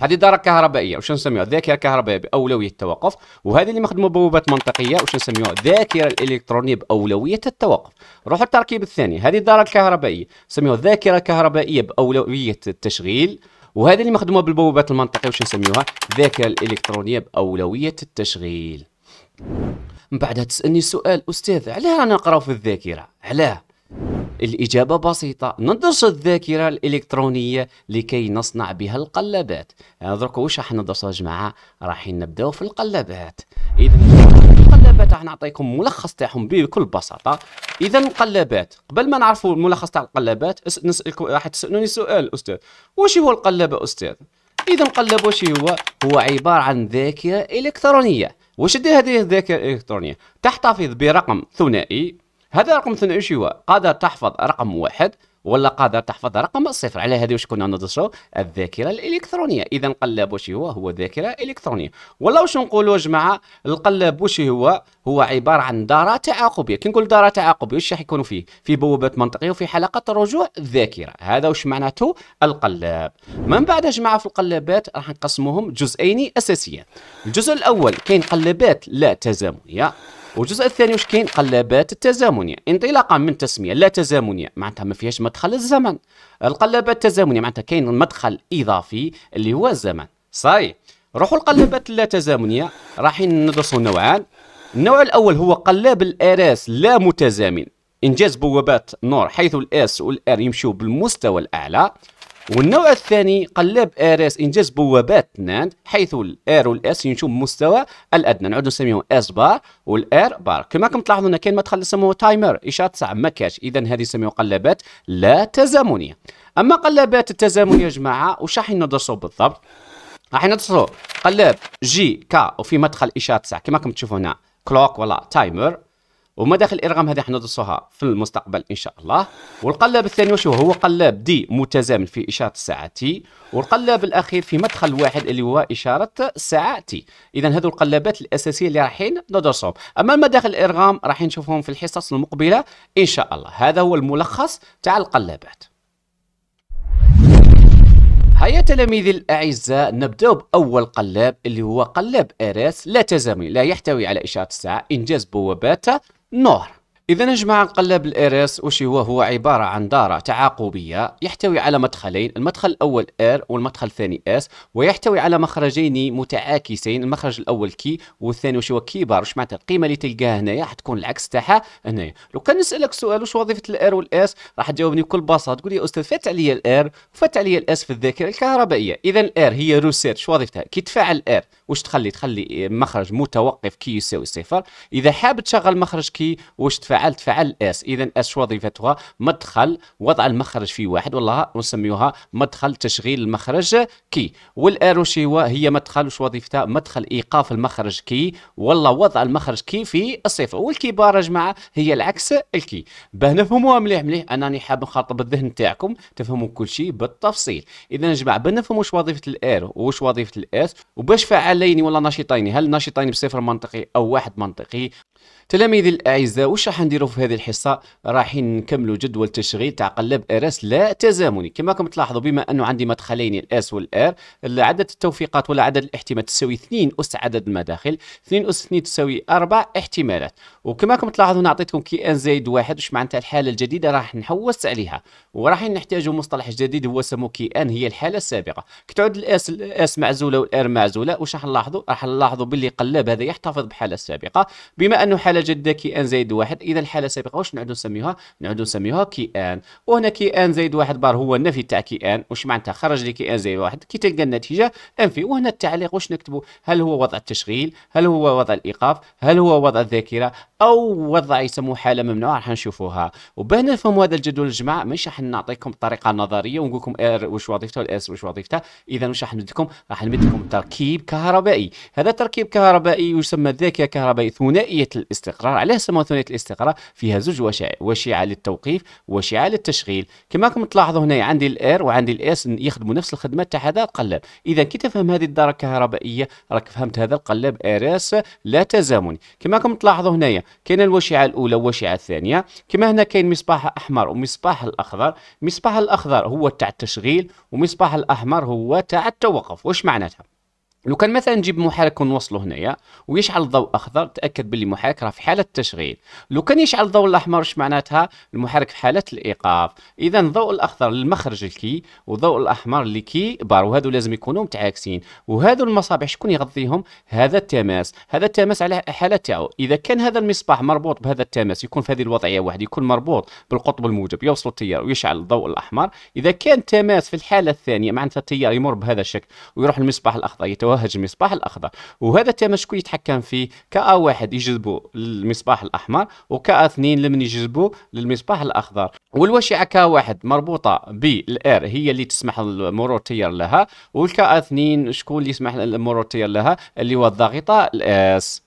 S1: هذه دارة كهربائية وش نسميوها ذاكرة كهربائية بأولوية التوقف وهذه اللي مخدمة بوابات منطقية وش نسميوها الذاكرة الإلكترونية بأولوية التوقف روح التركيب الثاني هذه الدارة الكهربائية نسميوها ذاكرة كهربائية بأولوية التشغيل وهذه اللي مخدومة بالبوابات المنطقية وش نسميوها الذاكرة الإلكترونية بأولوية التشغيل من بعدها تسألني سؤال أستاذ علاه رانا نقراو في الذاكرة علاه الإجابة بسيطة ندرس الذاكرة الإلكترونية لكي نصنع بها القلابات درك واش راح ندرسوا يا جماعة راح نبداو في القلابات إذا القلابات راح نعطيكم ملخص تاعهم بكل بساطة إذا القلابات قبل ما نعرفوا الملخص تاع القلابات نسألكم راح تسألوني سؤال أستاذ واش هو القلابة أستاذ إذا القلابة واش هو هو عبارة عن ذاكرة إلكترونية واش هذه الذاكرة الإلكترونية تحتفظ برقم ثنائي هذا رقم اثنين هو قادر تحفظ رقم واحد ولا قادر تحفظ رقم صفر على هذه واش كنا ندرسوا الذاكره الالكترونيه اذا القلاب واش هو هو ذاكره الكترونيه ولا واش نقولوا يا جماعه القلاب واش هو هو عباره عن داره تعاقبيه كي نقول داره تعاقبيه واش راح يكون فيه في بوابات منطقيه وفي حلقه رجوع الذاكره هذا واش معناته القلاب من بعد يا جماعه في القلابات راح نقسموهم جزئين اساسيين الجزء الاول كاين قلابات لا تزامنيه والجزء الثاني واش كاين قلابات التزامنيه انطلاقا من تسميه لا تزامنيه معناتها ما فيهاش مدخل الزمن القلابات التزامنيه معناتها كاين مدخل اضافي اللي هو الزمن صاي روحوا القلابات اللا تزامنيه رايحين ندرسوا نوعان النوع الاول هو قلاب الاراس لا متزامن انجاز بوابات نور حيث الاس والار يمشوا بالمستوى الاعلى والنوع الثاني قلاب ار اس انجاز بوابات ناند حيث الار والاس ينشوا مستوى الادنى نعود نسميهم اس بار والار بار كما راكم تلاحظوا هنا كاين ما تخلص نسموه تايمر اشاره ساعه ما كاش اذا هذه نسميوها قلابات لا تزامنيه اما قلابات التزامن يا جماعه وش راح ندرسوا بالضبط راح ندرسوا قلاب جي كا وفي مدخل اشاره ساعه كما راكم تشوفوا هنا كلوك ولا تايمر ومداخل الارغام هذه حندرسوها في المستقبل ان شاء الله والقلاب الثاني وش هو قلاب دي متزامن في اشاره الساعه تي والقلاب الاخير في مدخل واحد اللي هو اشاره الساعه تي اذا هذو القلابات الاساسيه اللي رايحين ندرسهم اما مداخل الارغام راح نشوفهم في الحصص المقبله ان شاء الله هذا هو الملخص تاع القلابات هيا تلاميذي الأعزاء نبداو بأول قلاب اللي هو قلاب أراس لا تزامن لا يحتوي على إشارة الساعة إنجاز بوابات نور إذا يا جماعة القلاب إس وش هو هو عبارة عن دارة تعاقبية يحتوي على مدخلين المدخل الأول إير والمدخل الثاني إس ويحتوي على مخرجين متعاكسين المخرج الأول كي والثاني وش هو بار وش معناتها القيمة اللي تلقاها هنايا راح تكون العكس تاعها هنايا لو كان نسألك سؤال وش وظيفة الإير والإس راح تجاوبني بكل بساطة تقول يا أستاذ فات عليا الإير وفات عليا الإس في الذاكرة الكهربائية إذا الإير هي ريسيرش شو وظيفتها كي تفعل الإير واش تخلي تخلي مخرج متوقف كي يساوي صفر اذا حاب تشغل مخرج كي واش تفعل تفعل اس اذا اس وظيفتها مدخل وضع المخرج في واحد والله نسميوها مدخل تشغيل المخرج كي والاروشي هي مدخل واش وظيفتها مدخل ايقاف المخرج كي والله وضع المخرج كي في الصفر والكبار يا جماعه هي العكس الكي باه نفهموها مليح مليح انني حاب نخاطب الذهن تاعكم تفهموا كل شيء بالتفصيل اذا يا جماعه بنفهموا واش وظيفه الار واش وظيفه الاس وباش فعل حالين ولا نشيطين هل نشيطين بصفر منطقي او واحد منطقي تلاميذي الاعزاء واش راح نديروا في هذه الحصه رايحين نكملوا جدول تشغيل تاع قلب ارس لا تزامني كما راكم تلاحظوا بما انه عندي مدخلين الاس والار عدد التوفيقات ولا عدد الاحتمالات تساوي 2 اس عدد المداخل 2 اس 2 تساوي 4 احتمالات وكما راكم تلاحظوا انا عطيتكم كي ان زائد واحد واش معناتها الحاله الجديده راح نحوس عليها ورايحين نحتاجوا مصطلح جديد هو سمو كي ان هي الحاله السابقه كي تعود الاس الاس معزوله والار معزوله واش راح نلاحظوا راح نلاحظوا باللي قلب هذا يحتفظ بحاله سابقه بما لأن حاله جدة كي ان زائد واحد اذا الحاله السابقه واش نعود نسميوها نعود نسميوها كي ان وهنا كي ان زائد واحد بار هو النفي تاع كي ان واش معناتها خرج لي كي ان زائد واحد كي تلقى النتيجه انفي وهنا التعليق واش نكتبو هل هو وضع التشغيل هل هو وضع الايقاف هل هو وضع الذاكره او وضع يسموه حاله ممنوعه راح نشوفوها وباه نفهموا هذا الجدول الجماعه ماشي راح نعطيكم طريقة نظرية ونقول لكم ار واش وظيفته والاس واش وظيفته اذا واش راح نمد لكم راح نمد لكم تركيب كهربائي هذا تركيب كهربائي يسمى ذاكرة كهربائية ثنائيه الاستقرار عليه سموها ثنائية الاستقرار فيها زوج وشيعة للتوقيف وشيعة للتشغيل كما راكم تلاحظوا هنا عندي الاير وعندي الاس يخدموا نفس الخدمة تاع هذا القلاب اذا كي تفهم هذه الدارة الكهربائية راك فهمت هذا القلاب ار اس لا تزامني كما راكم تلاحظوا هنايا كاين الوشيعة الاولى والوشيعة الثانية كما هنا كاين مصباح احمر ومصباح الاخضر مصباح الاخضر هو تاع التشغيل ومصباح الاحمر هو تاع التوقف واش معناتها لو كان مثلا نجيب محرك ونوصله هنايا ويشعل الضوء اخضر تاكد باللي المحرك راه في حاله تشغيل لو كان يشعل الضوء الاحمر اش معناتها المحرك في حاله الايقاف اذا الضوء الاخضر للمخرج الكي والضوء الاحمر لكي بار وهذو لازم يكونوا متعاكسين وهذو المصابيح شكون يغطيهم هذا التماس هذا التماس على حاله تاعو اذا كان هذا المصباح مربوط بهذا التماس يكون في هذه الوضعيه واحد يكون مربوط بالقطب الموجب يوصل التيار ويشعل الضوء الاحمر اذا كان تماس في الحاله الثانيه معناتها التيار يمر بهذا الشكل ويروح المصباح الاخضر يتوا هجم المصباح الاخضر وهذا التماشك يتحكم فيه كا واحد يجذبوا للمصباح الاحمر وكا اثنين لمن يجذبوا للمصباح الاخضر والوشعه كا واحد مربوطه بالار هي اللي تسمح المرور التيار لها والكا اثنين شكون اللي يسمح المرور التيار لها اللي هو الضاغطه الاس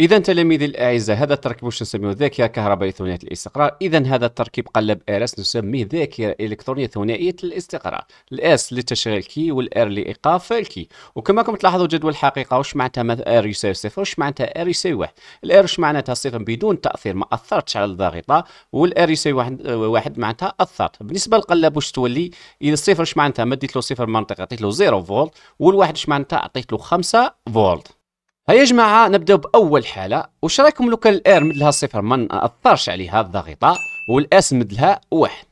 S1: اذا تلاميذي الاعزاء هذا التركيب واش نسميه ذاكره كهربائيه ثنائيه الاستقرار اذا هذا التركيب قلب ار اس نسميه ذاكره الكترونيه ثنائيه الاستقرار الاس لتشغيل كي والار لايقاف الكي وكما راكم تلاحظوا جدول الحقيقه واش معناتها مثلا ار يساوي صفر واش معناتها ار يساوي واحد الار واش معناتها صفر بدون تاثير ما اثرتش على الضاغطه والار يساوي واحد آه، واحد معناتها اثرت بالنسبه للقلب واش تولي اذا الصفر واش معناتها مديت له صفر منطقه عطيت له 0 فولت والواحد واش معناتها عطيت له فولت هيا يا جماعة نبداو بأول حالة وش رايكم لو كان الار مدلها صفر ما نأثرش عليها الضغيطة والاس مدلها واحد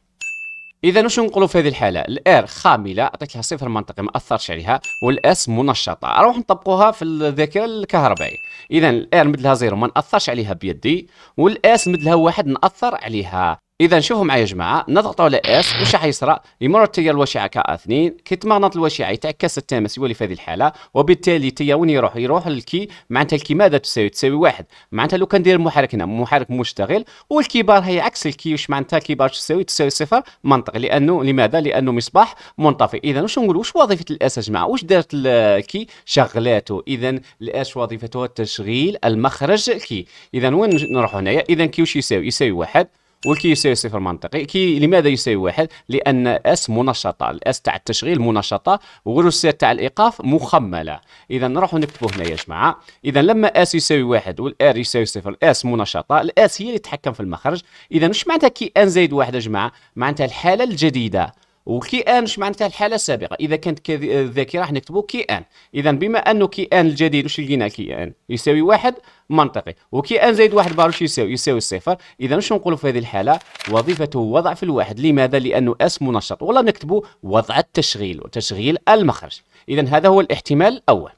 S1: إذا واش نقولوا في هذه الحالة الار خاملة عطيت لها صفر منطقي ما أثرش عليها والاس منشطة نروح نطبقوها في الذاكرة الكهربائية إذا الار مدلها زيرو ما اثرش عليها بيدي والاس مدلها واحد نأثر عليها اذا شوفوا معايا يا جماعه نضغط على اس وش راح يصرى يمر التيار الوشعه كا 2 كي تمغنط الوشعه يتعكس التماس يولي في هذه الحاله وبالتالي التيار وين يروح يروح للكي معناتها الكي ماذا تساوي تساوي واحد معناتها لو داير المحرك هنا محرك مشتغل والكبار هي عكس الكي واش معناتها الكبار تساوي تساوي صفر منطق لانه لماذا لانه مصباح منطفئ اذا واش نقول واش وظيفه الاس يا جماعه واش دارت الكي شغلاته اذا الاس وظيفتها تشغيل المخرج كي اذا وين نروح هنايا اذا كي واش يساوي يساوي واحد وكي يساوي صفر منطقي كي لماذا يساوي واحد لان اس منشطه الاس تاع التشغيل منشطه والروسيه تاع الايقاف مخمله اذا نروحوا نكتبوا هنا يا جماعه اذا لما اس يساوي واحد والار يساوي صفر الاس منشطه الاس هي اللي تتحكم في المخرج اذا مش معناتها كي ان زائد واحد يا جماعه معناتها الحاله الجديده وكي ان وكيانش معناتها الحاله السابقه اذا كانت آه، الذاكره كي ان اذا بما انه كي ان الجديد واش لقينا كي ان يساوي واحد منطقي وكي ان زائد واحد بار واش يساوي يساوي صفر اذا واش نقولوا في هذه الحاله وظيفته وضع في الواحد لماذا لانه اس منشط ولا نكتبوا وضع التشغيل وتشغيل المخرج اذا هذا هو الاحتمال الاول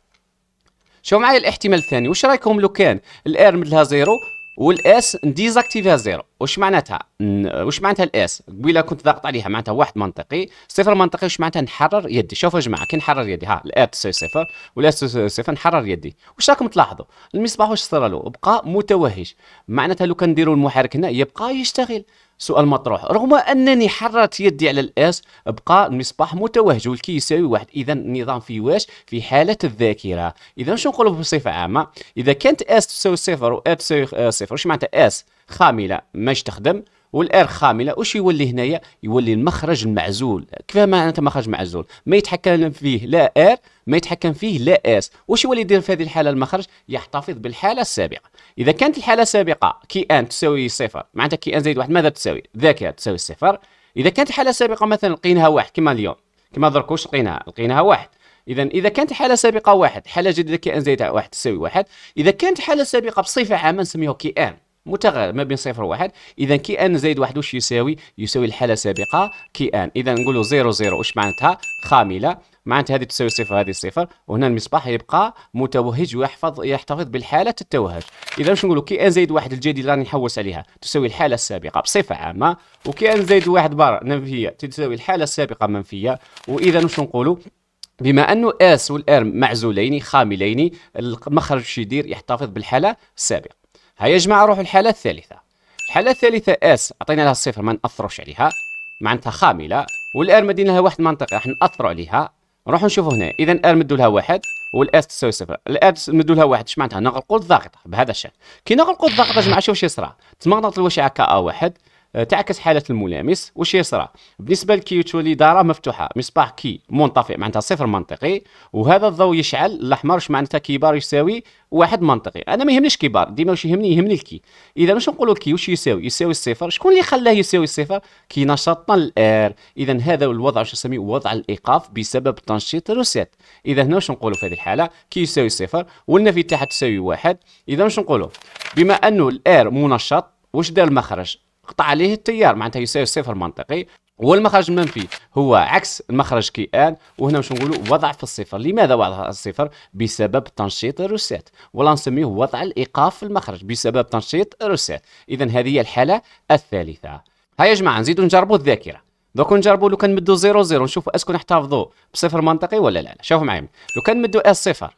S1: شوفوا معايا الاحتمال الثاني واش رايكم لو كان الار مثلها زيرو والاس ديزاكتيفيها زيرو واش معناتها واش معناتها الاس قبيله كنت ضاغط عليها معناتها واحد منطقي صفر منطقي واش معناتها نحرر يدي شوفوا يا جماعه كي نحرر يدي ها الاب تساوي صفر والاس تساوي صفر نحرر يدي واش راكم تلاحظوا المصباح واش صرالو له بقى متوهج معناتها لو كنديروا المحرك هنا يبقى يشتغل سؤال مطروح رغم انني حررت يدي على الاس بقى المصباح متوهج والكي يساوي واحد اذا النظام في واش في حاله الذاكره اذا شنو نقولوا بصفه عامه اذا كانت اس تساوي صفر و تساوي آه، صفر واش معناتها اس خامله ماش تخدم والار خامله واش يولي هنايا يولي المخرج المعزول كيف معناتها مخرج معزول ما يتحكم فيه لا ار ما يتحكم فيه لا اس واش يولي يدير في هذه الحاله المخرج يحتفظ بالحاله السابقه اذا كانت الحاله السابقه كي ان تساوي صفر معناتها كي ان زائد واحد ماذا تساوي ذاك تساوي صفر اذا كانت الحاله السابقه مثلا لقيناها واحد كما اليوم كما درك واش لقيناها لقيناها واحد اذا اذا كانت حاله سابقه واحد حاله جديده كي ان زائد واحد تساوي واحد اذا كانت حاله سابقه بصفه عامه نسميها كي ان متغير ما بين صفر وواحد اذا كي ان زائد واحد واش يساوي يساوي الحاله السابقه كي ان اذا نقولوا زيرو زيرو واش معناتها خامله معناتها هذه تساوي صفر هذه صفر وهنا المصباح يبقى متوهج ويحفظ يحتفظ بالحاله التوهج اذا واش نقولوا كي ان زائد واحد الجديده راني نحوس عليها تساوي الحاله السابقه بصفه عامه وكي ان زائد واحد بار منفيه تساوي الحاله السابقه منفيه واذا واش نقولوا بما انه اس والار معزولين خاملين المخرج يدير يحتفظ بالحاله السابقه هيا يا جماعه روح الحاله الثالثه الحاله الثالثه اس عطينا لها الصفر ما ناثروش عليها معناتها خامله والار مدينا لها واحد منطقي راح ناثروا عليها نروحوا نشوفوا هنا اذا ار مدوا لها واحد والاس تساوي صفر الار مدوا لها واحد اش معناتها نغلقوا الضاغطه بهذا الشكل كي نغلقوا الضاغطه يا جماعه شوف شي صرا تمغنط الوشعه كا واحد أه، تعكس حاله الملامس واش يصرى بالنسبه للكيوتو اللي داره مفتوحه مصباح كي منطفئ معناتها صفر منطقي وهذا الضوء يشعل الاحمر واش معناتها كبار يساوي واحد منطقي انا ما يهمنيش كبار ديما واش يهمني يهمني الكي اذا واش نقولوا الكي واش يساوي يساوي الصفر شكون اللي خلاه يساوي الصفر كي نشطنا الار اذا هذا الوضع واش نسميه وضع الايقاف بسبب تنشيط الروسيت اذا هنا واش نقولوا في هذه الحاله كي يساوي الصفر في تحت تساوي واحد اذا واش نقولوا بما انه الار منشط واش دار المخرج قطع عليه التيار معناتها يساوي صفر منطقي والمخرج المنفي هو عكس المخرج كي ان وهنا باش نقولوا وضع في الصفر لماذا وضع في الصفر بسبب تنشيط الروسات ولا نسميه وضع الايقاف في المخرج بسبب تنشيط الروسات اذا هذه هي الحاله الثالثه ها يا جماعه نزيدوا نجربوا الذاكره دوك نجربوا لو كان مدوا 0 0 نشوفوا اسكو نحتفظوا بصفر منطقي ولا لا لا شوفوا معايا لو كان مدوا اس صفر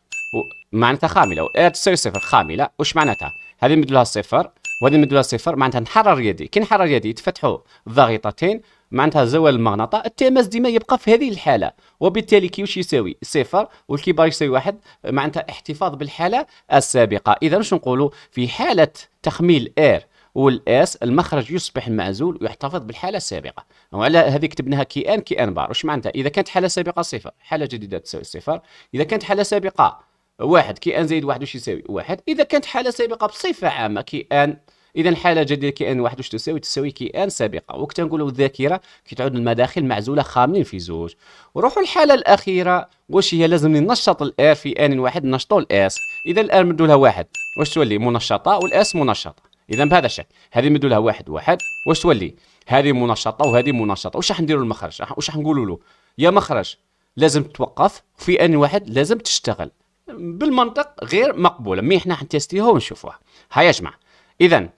S1: معناتها خامله ار تساوي صفر خامله واش معناتها هذه نمدوا لها صفر وهذه المدلولة صفر معناتها نحرر يدي كي نحرر يدي يتفتحوا الضاغطتين معناتها زوال المغناطة التماس ديما يبقى في هذه الحالة وبالتالي كي واش يساوي صفر والكبار يساوي واحد معناتها احتفاظ بالحالة السابقة إذا واش نقولوا في حالة تخميل اير والاس المخرج يصبح معزول ويحتفظ بالحاله السابقه وعلى هذه كتبناها كي ان كي ان بار واش معناتها اذا كانت حاله سابقه صفر حاله جديده تساوي صفر اذا كانت حاله سابقه واحد كي ان زائد واحد واش يساوي واحد اذا كانت حاله سابقه بصفه عامه كي ان اذا حاله جديده كي ان واحد واش تساوي تساوي كي ان سابقه وقت نقولوا الذاكره كتعود المداخل معزوله خاملين في زوج وروحوا الحاله الاخيره واش هي لازم ننشط الار في ان واحد نشطوا الاس اذا الار مدوا لها واحد واش تولي منشطه والاس منشطه اذا بهذا الشكل هذه مدوا لها واحد واحد واش تولي هذه منشطه وهذه منشطه واش راح نديروا المخرج واش راح نقولوا له يا مخرج لازم توقف في ان واحد لازم تشتغل بالمنطق غير مقبوله مي احنا حنتيستيها ونشوفوها ها يا جماعه اذا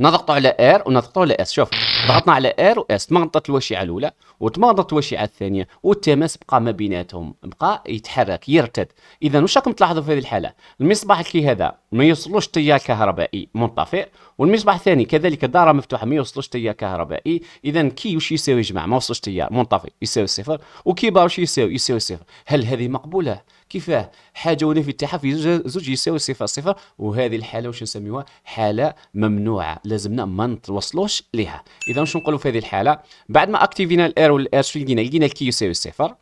S1: نضغطوا على إير ونضغطوا على اس شوف ضغطنا على و واس تمغطت الوشيعه الاولى وتمغطت الوشيعه الثانيه والتماس بقى ما بيناتهم بقى يتحرك يرتد اذا واش راكم تلاحظوا في هذه الحاله المصباح كي هذا ما يوصلوش تيار كهربائي منطفئ والمصباح الثاني كذلك الداره مفتوحه ما يوصلوش تيار كهربائي اذا كي واش يساوي يا جماعه ما وصلوش تيار منطفئ يساوي صفر وكي بار واش يساوي يساوي صفر هل هذه مقبوله كيفاه حاجه ونفيتها في زوج يساوي صفر صفر وهذه الحاله واش نسميوها حاله ممنوعه لازمنا ما نتوصلوش لها اذا واش نقولوا في هذه الحاله بعد ما اكتيفينا الار والار شو لقينا لقينا الكي يساوي صفر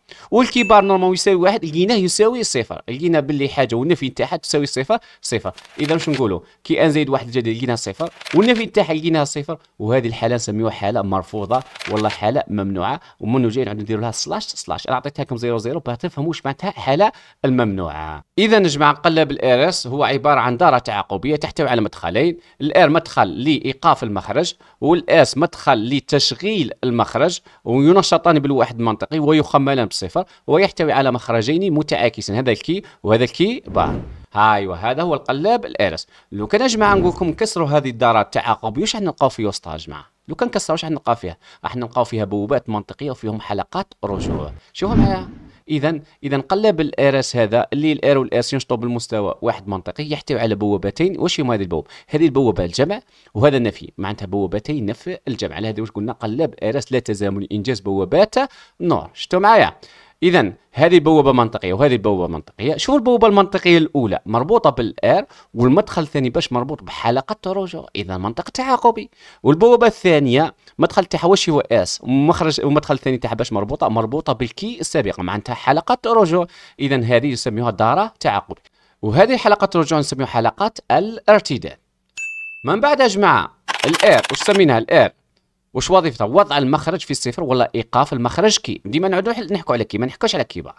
S1: بار نورمال يساوي واحد لقيناه يساوي صفر لقينا باللي حاجه والنفي تاعها تساوي صفر صفر اذا واش نقولوا كي ان زائد واحد جديد لقيناها صفر والنفي تاعها لقيناها صفر وهذه الحاله نسميوها حاله مرفوضه والله حاله ممنوعه ومنو جايين عندنا نديروا لها سلاش سلاش انا عطيتها لكم 00 باش تفهموا واش معناتها حاله الممنوعة إذا جماعة قلب الإيرس هو عبارة عن دارة تعاقبية تحتوي على مدخلين الإير مدخل لإيقاف المخرج والإس مدخل لتشغيل المخرج وينشطان بالواحد المنطقي ويخملان بالصفر ويحتوي على مخرجين متعاكسين هذا الكي وهذا الكي بار هاي وهذا هو القلاب الإيرس لو كان يا جماعة نقول لكم كسروا هذه الدارة التعاقبية واش نلقاو في وسطها يا جماعة لو كان كسروا واش نلقاو فيها راح نلقاو فيها بوابات منطقية وفيهم حلقات رجوع شوفوا معايا اذا اذا قلب الار اس هذا اللي الار والاس ينشطوا بالمستوى واحد منطقي يحتوي على بوابتين واش هما هذه البوابه هذه البوابه الجمع وهذا النفي معناتها بوابتين نفي الجمع على هذا واش قلنا قلب ار اس لا تزامن انجاز بوابات نور شفتوا معايا اذا هذه بوابه منطقيه وهذه بوابه منطقيه شوف البوابه المنطقيه الاولى مربوطه بالار والمدخل الثاني باش مربوط بحلقه رجوع اذا منطق تعاقبي والبوابه الثانيه مدخل تاعها واش هو اس ومخرج المدخل الثاني تاعها باش مربوطه مربوطه بالكي السابقه معناتها حلقه رجوع اذا هذه يسميها داره تعاقبي وهذه حلقه رجوع نسميها حلقات الارتداد من بعد يا جماعه الار وش سميناها الار واش وظيفته وضع المخرج في الصفر ولا ايقاف المخرج كي ديما نعودو نحكوا على كي ما نحكوش على كي بقى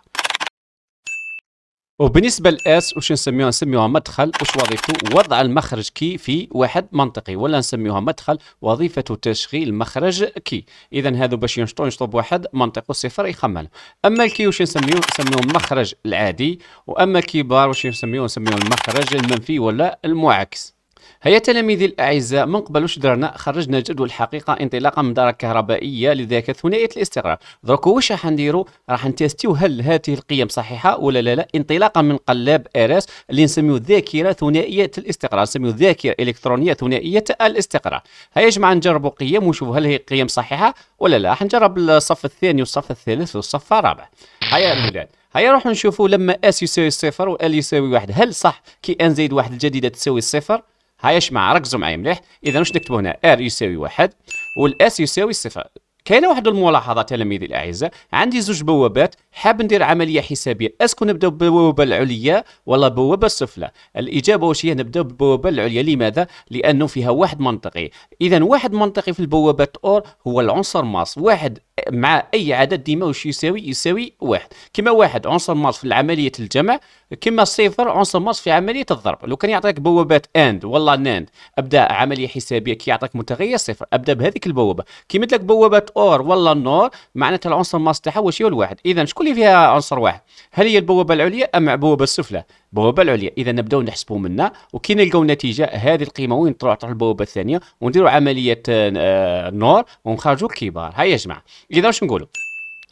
S1: وبالنسبه للاس واش نسميوها نسميوها مدخل واش وظيفته وضع المخرج كي في واحد منطقي ولا نسميوها مدخل وظيفه تشغيل مخرج كي اذا هادو باش ينشطوا ينشطوا بواحد منطق صفر يخمل اما الكي واش نسميوه نسميوه المخرج العادي واما كي بار واش نسميوه نسميوه المخرج المنفي ولا المعاكس هيا تلاميذي الاعزاء من قبل واش درنا خرجنا جدول الحقيقه انطلاقا من دار كهربائيه لذاك ثنائيه الاستقرار دروك واش راح نديرو راح نتيستيو هل هذه القيم صحيحه ولا لا لا انطلاقا من قلاب ارس اللي نسميو ذاكره ثنائيه الاستقرار نسميو ذاكره الكترونيه ثنائيه الاستقرار هيا يا جماعه نجربوا قيم ونشوفوا هل هي قيم صحيحه ولا لا راح نجرب الصف الثاني والصف الثالث والصف الرابع هيا الولاد هيا نروحوا نشوفوا لما اس يساوي صفر وال يساوي واحد هل صح كي ان زائد واحد الجديده تساوي صفر هيشمع ركزوا معايا مليح اذا واش نكتبوا هنا ار يساوي واحد والاس يساوي صفر كاينه واحد الملاحظه تلاميذي الاعزاء عندي زوج بوابات حاب ندير عمليه حسابيه اسكو نبداو بالبوابه العليا ولا البوابه السفلى الاجابه واش هي نبداو بالبوابه العليا لماذا لانه فيها واحد منطقي اذا واحد منطقي في البوابه اور هو العنصر ماس واحد مع اي عدد ديما واش يساوي يساوي واحد كما واحد عنصر ماس في عمليه الجمع كما صفر عنصر ماس في عمليه الضرب لو كان يعطيك بوابات اند ولا ناند ابدا عمليه حسابيه كي يعطيك متغير صفر ابدا بهذيك البوابه كي مثلك بوابه اور ولا نور معناتها العنصر ماس تاعها واش هو الواحد اذا شكون اللي فيها عنصر واحد هل هي البوابه العليا ام البوابه السفلى البوابه العليا اذا نبداو نحسبوا منها وكي نلقاو نتيجه هذه القيمه وين تروح تروح البوابه الثانيه ونديروا عمليه آه، نور ونخرجوا الكبار هيا يا جماعه اذا واش نقولوا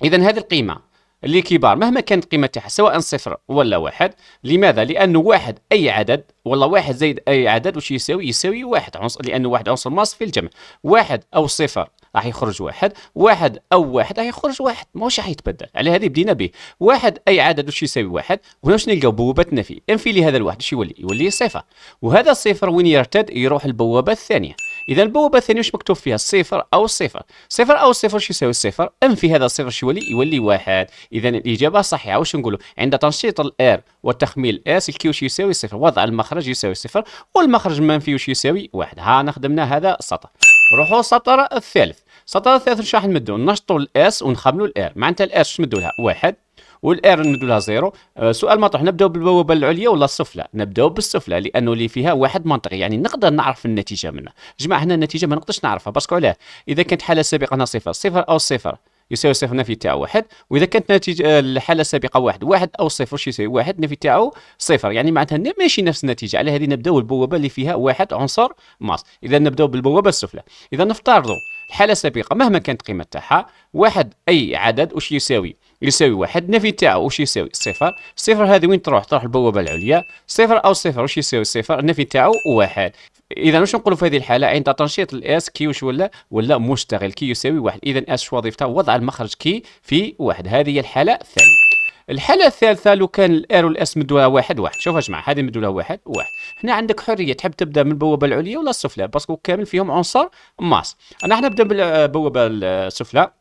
S1: اذا هذه القيمه اللي كبار مهما كانت قيمة تاعها سواء صفر ولا واحد لماذا؟ لأنه واحد أي عدد ولا واحد زائد أي عدد وش يساوي؟ يساوي واحد عنصر لأنه واحد عنصر ماس في الجمع واحد أو صفر راح يخرج واحد واحد او واحد راح يخرج واحد ماهوش راح يتبدل على هذه بدينا به واحد اي عدد واش يساوي واحد وهنا واش نلقاو بوابه نفي انفي لي هذا الواحد واش يولي يولي صفر وهذا الصفر وين يرتد يروح البوابه الثانيه اذا البوابه الثانيه واش مكتوب فيها الصفر او الصفر صفر او صفر واش يساوي الصفر انفي هذا الصفر واش يولي يولي واحد اذا الاجابه صحيحه واش نقولوا عند تنشيط الار وتخميل اس الكي واش يساوي صفر وضع المخرج يساوي صفر والمخرج المنفي واش يساوي واحد ها نخدمنا هذا السطر روحوا السطر الثالث سطر ثلاث نشرح نمدو نشطو الاس ونخملو الار معناتها الاس شنو نمدو لها واحد والار نمدو لها زيرو أه سؤال مطروح نبداو بالبوابه العليا ولا السفلى نبداو بالسفلى لانه اللي فيها واحد منطقي يعني نقدر نعرف النتيجه منها جماعه هنا النتيجه ما نقدرش نعرفها باسكو علاه اذا كانت حاله سابقه هنا صفر صفر او صفر يساوي صفر نفي تاعو واحد واذا كانت نتيجه آه، الحاله السابقه واحد واحد او صفر شو يساوي واحد نفي تاعو صفر يعني معناتها ماشي نفس النتيجه على هذه نبداو البوابه اللي فيها واحد عنصر ماس اذا نبداو بالبوابه السفلى اذا نفترضوا الحالة السابقة مهما كانت قيمة تاعها واحد أي عدد واش يساوي يساوي واحد النفي تاعو واش يساوي صفر صفر هذه وين تروح تروح البوابة العليا صفر أو صفر واش يساوي صفر النفي تاعو واحد اذا واش نقولوا في هذه الحاله عند تنشيط الاس كي واش ولا ولا مشتغل كي يساوي واحد اذا اس وظيفتها وضع المخرج كي في واحد هذه هي الحاله الثانيه الحالة الثالثة لو كان الار والاس مدولة واحد واحد شوف يا جماعة هذه مدولة واحد واحد هنا عندك حرية تحب تبدا من البوابة العليا ولا السفلى باسكو كامل فيهم عنصر ماس انا حنبدا بالبوابة آه، السفلى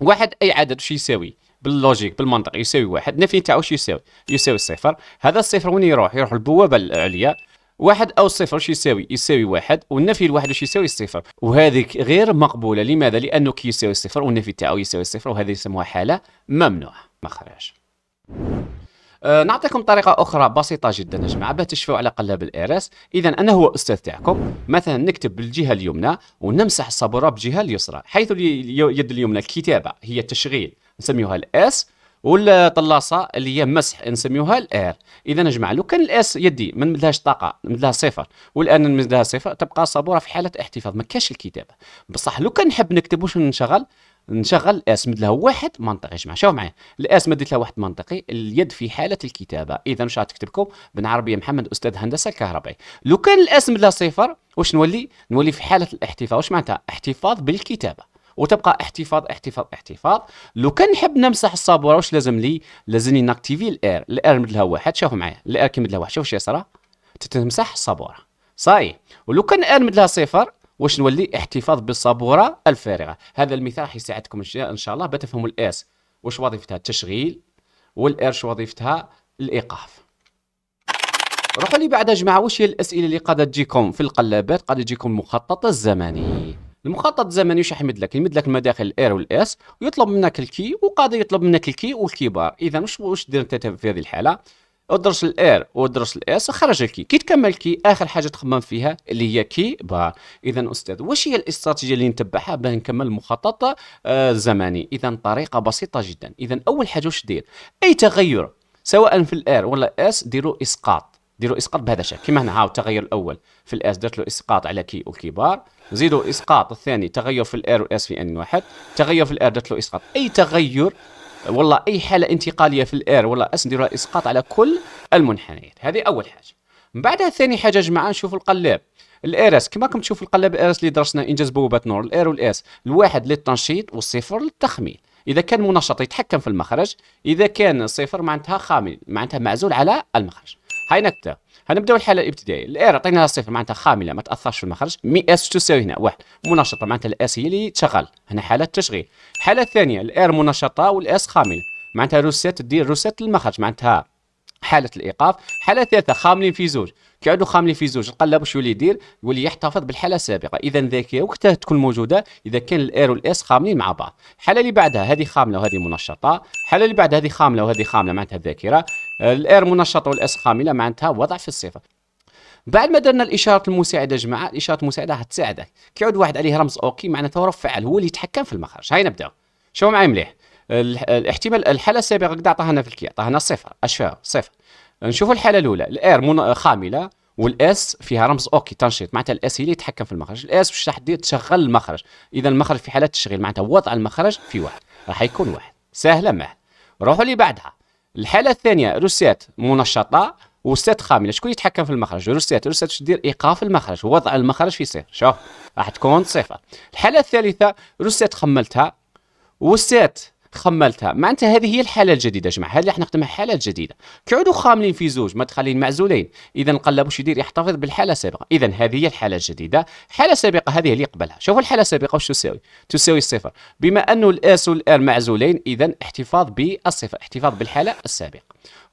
S1: واحد اي عدد شو يساوي باللوجيك بالمنطق يساوي واحد النفي تاعو وش يساوي؟ يساوي يساوي الصفر هذا الصفر وين يروح يروح البوابة العليا واحد او صفر وش يساوي؟ يساوي يساوي واحد والنفي الواحد وش يساوي الصفر وهذيك غير مقبوله لماذا لانه كي يساوي الصفر والنفي تاعو يساوي الصفر وهذه يسموها حاله ممنوعه مخرج أه نعطيكم طريقة أخرى بسيطة جدا يا جماعة باه تشفوا على قلاب الإيرس إذا أنا هو أستاذ تاعكم مثلا نكتب بالجهة اليمنى ونمسح الصبورة بالجهة اليسرى حيث اليد اليمنى الكتابة هي التشغيل نسميوها الإس والطلاصة اللي هي مسح نسميوها الإير إذا يا جماعة لو كان الإس يدي ما نمدلهاش طاقة نمدلها صفر والآن نمدلها صفر تبقى الصبورة في حالة احتفاظ ما كاش الكتابة بصح لو كان نحب نكتب واش نشغل نشغل الاس مد لها واحد منطقي جماعه شوف معايا الاس مد لها واحد منطقي اليد في حاله الكتابه اذا واش تكتبكم بن عربيه محمد استاذ هندسه كهربائي لو كان الاس مد لها صفر واش نولي نولي في حاله الاحتفاظ واش معناتها احتفاظ بالكتابه وتبقى احتفاظ احتفاظ احتفاظ لو كان نحب نمسح الصابوره واش لازم لي لازمني ناكتيفي الار الار مد لها واحد شوفوا معايا الار كي مد لها واحد شوف واش يصرى تتمسح الصابوره صاي ولو كان الار مد لها صفر واش نولي احتفاظ بالصبوره الفارغه هذا المثال راح يساعدكم ان شاء الله بتفهموا الاس واش وظيفتها التشغيل والارش وظيفتها الايقاف روحوا لي بعد يا جماعه واش هي الاسئله اللي قد تجيكم في القلابات قد تجيكم المخطط الزمني المخطط الزمني واش يحمد لك يمد لك المداخل الار والاس ويطلب منك الكي وقاعد يطلب منك الكي والكبار اذا واش واش دير انت في هذه الحاله ادرس الار وادرس الاس وخرج الكي كي تكمل كي اخر حاجه تخمم فيها اللي هي كي با اذا استاذ واش هي الاستراتيجيه اللي نتبعها باه نكمل المخطط الزمني آه اذا طريقه بسيطه جدا اذا اول حاجه واش دير اي تغير سواء في الار ولا اس ديروا اسقاط ديروا اسقاط بهذا الشكل كما هنا هاو التغير الاول في الاس درت له اسقاط على كي وكبار زيدوا اسقاط الثاني تغير في الار والاس في ان واحد تغير في الار درت له اسقاط اي تغير والله اي حاله انتقاليه في الاير والله نديروها اسقاط على كل المنحنيات هذه اول حاجه من بعدها ثاني حاجه جماعه نشوفوا القلاب الايرس كما راكم تشوفوا القلاب الايرس اللي درسنا انجاز بوابه نور الاير والاس الواحد للتنشيط والصفر للتخمين اذا كان منشط يتحكم في المخرج اذا كان صفر معناتها خامل معناتها معزول على المخرج هاي نكته هنبدأ الحاله الابتدائيه الاير عطيناها صفر معناتها خامله ما تاثرش في المخرج مي اس تساوي هنا واحد منشطه معناتها الاس هي اللي تشغل هنا حاله تشغيل الحاله الثانيه الاير منشطه والاس خامله معناتها روسيت دير روسيت للمخرج معناتها حاله الايقاف حاله ثالثه خاملين في زوج كيعودوا خاملين في زوج القلب شو يولي يدير يولي يحتفظ بالحاله السابقه اذا ذاكره وقتها تكون موجوده اذا كان الار والاس خاملين مع بعض الحاله اللي بعدها هذه خامله وهذه منشطه الحاله اللي بعدها هذه خامله وهذه خامله معناتها الذاكره الار منشطه والاس خامله معناتها وضع في الصفر بعد ما درنا الاشاره المساعده جماعه الاشاره المساعده تساعدك كيعود واحد عليه رمز اوكي معناتها هو فعل هو اللي يتحكم في المخرج هاي نبداو شوفوا معايا مليح الاحتمال الحاله السابقه قد عطاها لنا في الكي عطاها لنا صفر اش فيها صفر نشوفوا الحاله الاولى الار خامله والاس فيها رمز اوكي تنشيط معناتها الاس هي اللي يتحكم في المخرج الاس باش تحديد تشغل المخرج اذا المخرج في حاله التشغيل معناتها وضع المخرج في واحد راح يكون واحد سهله ما روحوا لي بعدها الحاله الثانيه روسات منشطه وستات خامله شكون يتحكم في المخرج روسات روسات تدير ايقاف المخرج وضع المخرج في صفر شوف راح تكون صفر الحاله الثالثه روسات خملتها وستات خملتها معناتها هذه هي الحاله الجديده جماعه هذه اللي احنا نخدمها حاله جديده كعدوا خاملين في زوج مدخلين معزولين اذا القلب واش يدير يحتفظ بالحاله السابقه اذا هذه هي الحاله الجديده حاله سابقه هذه اللي قبلها شوفوا الحاله السابقه واش تساوي تساوي الصفر بما انه الاس والار معزولين اذا احتفاظ بالصفر احتفاظ بالحاله السابقه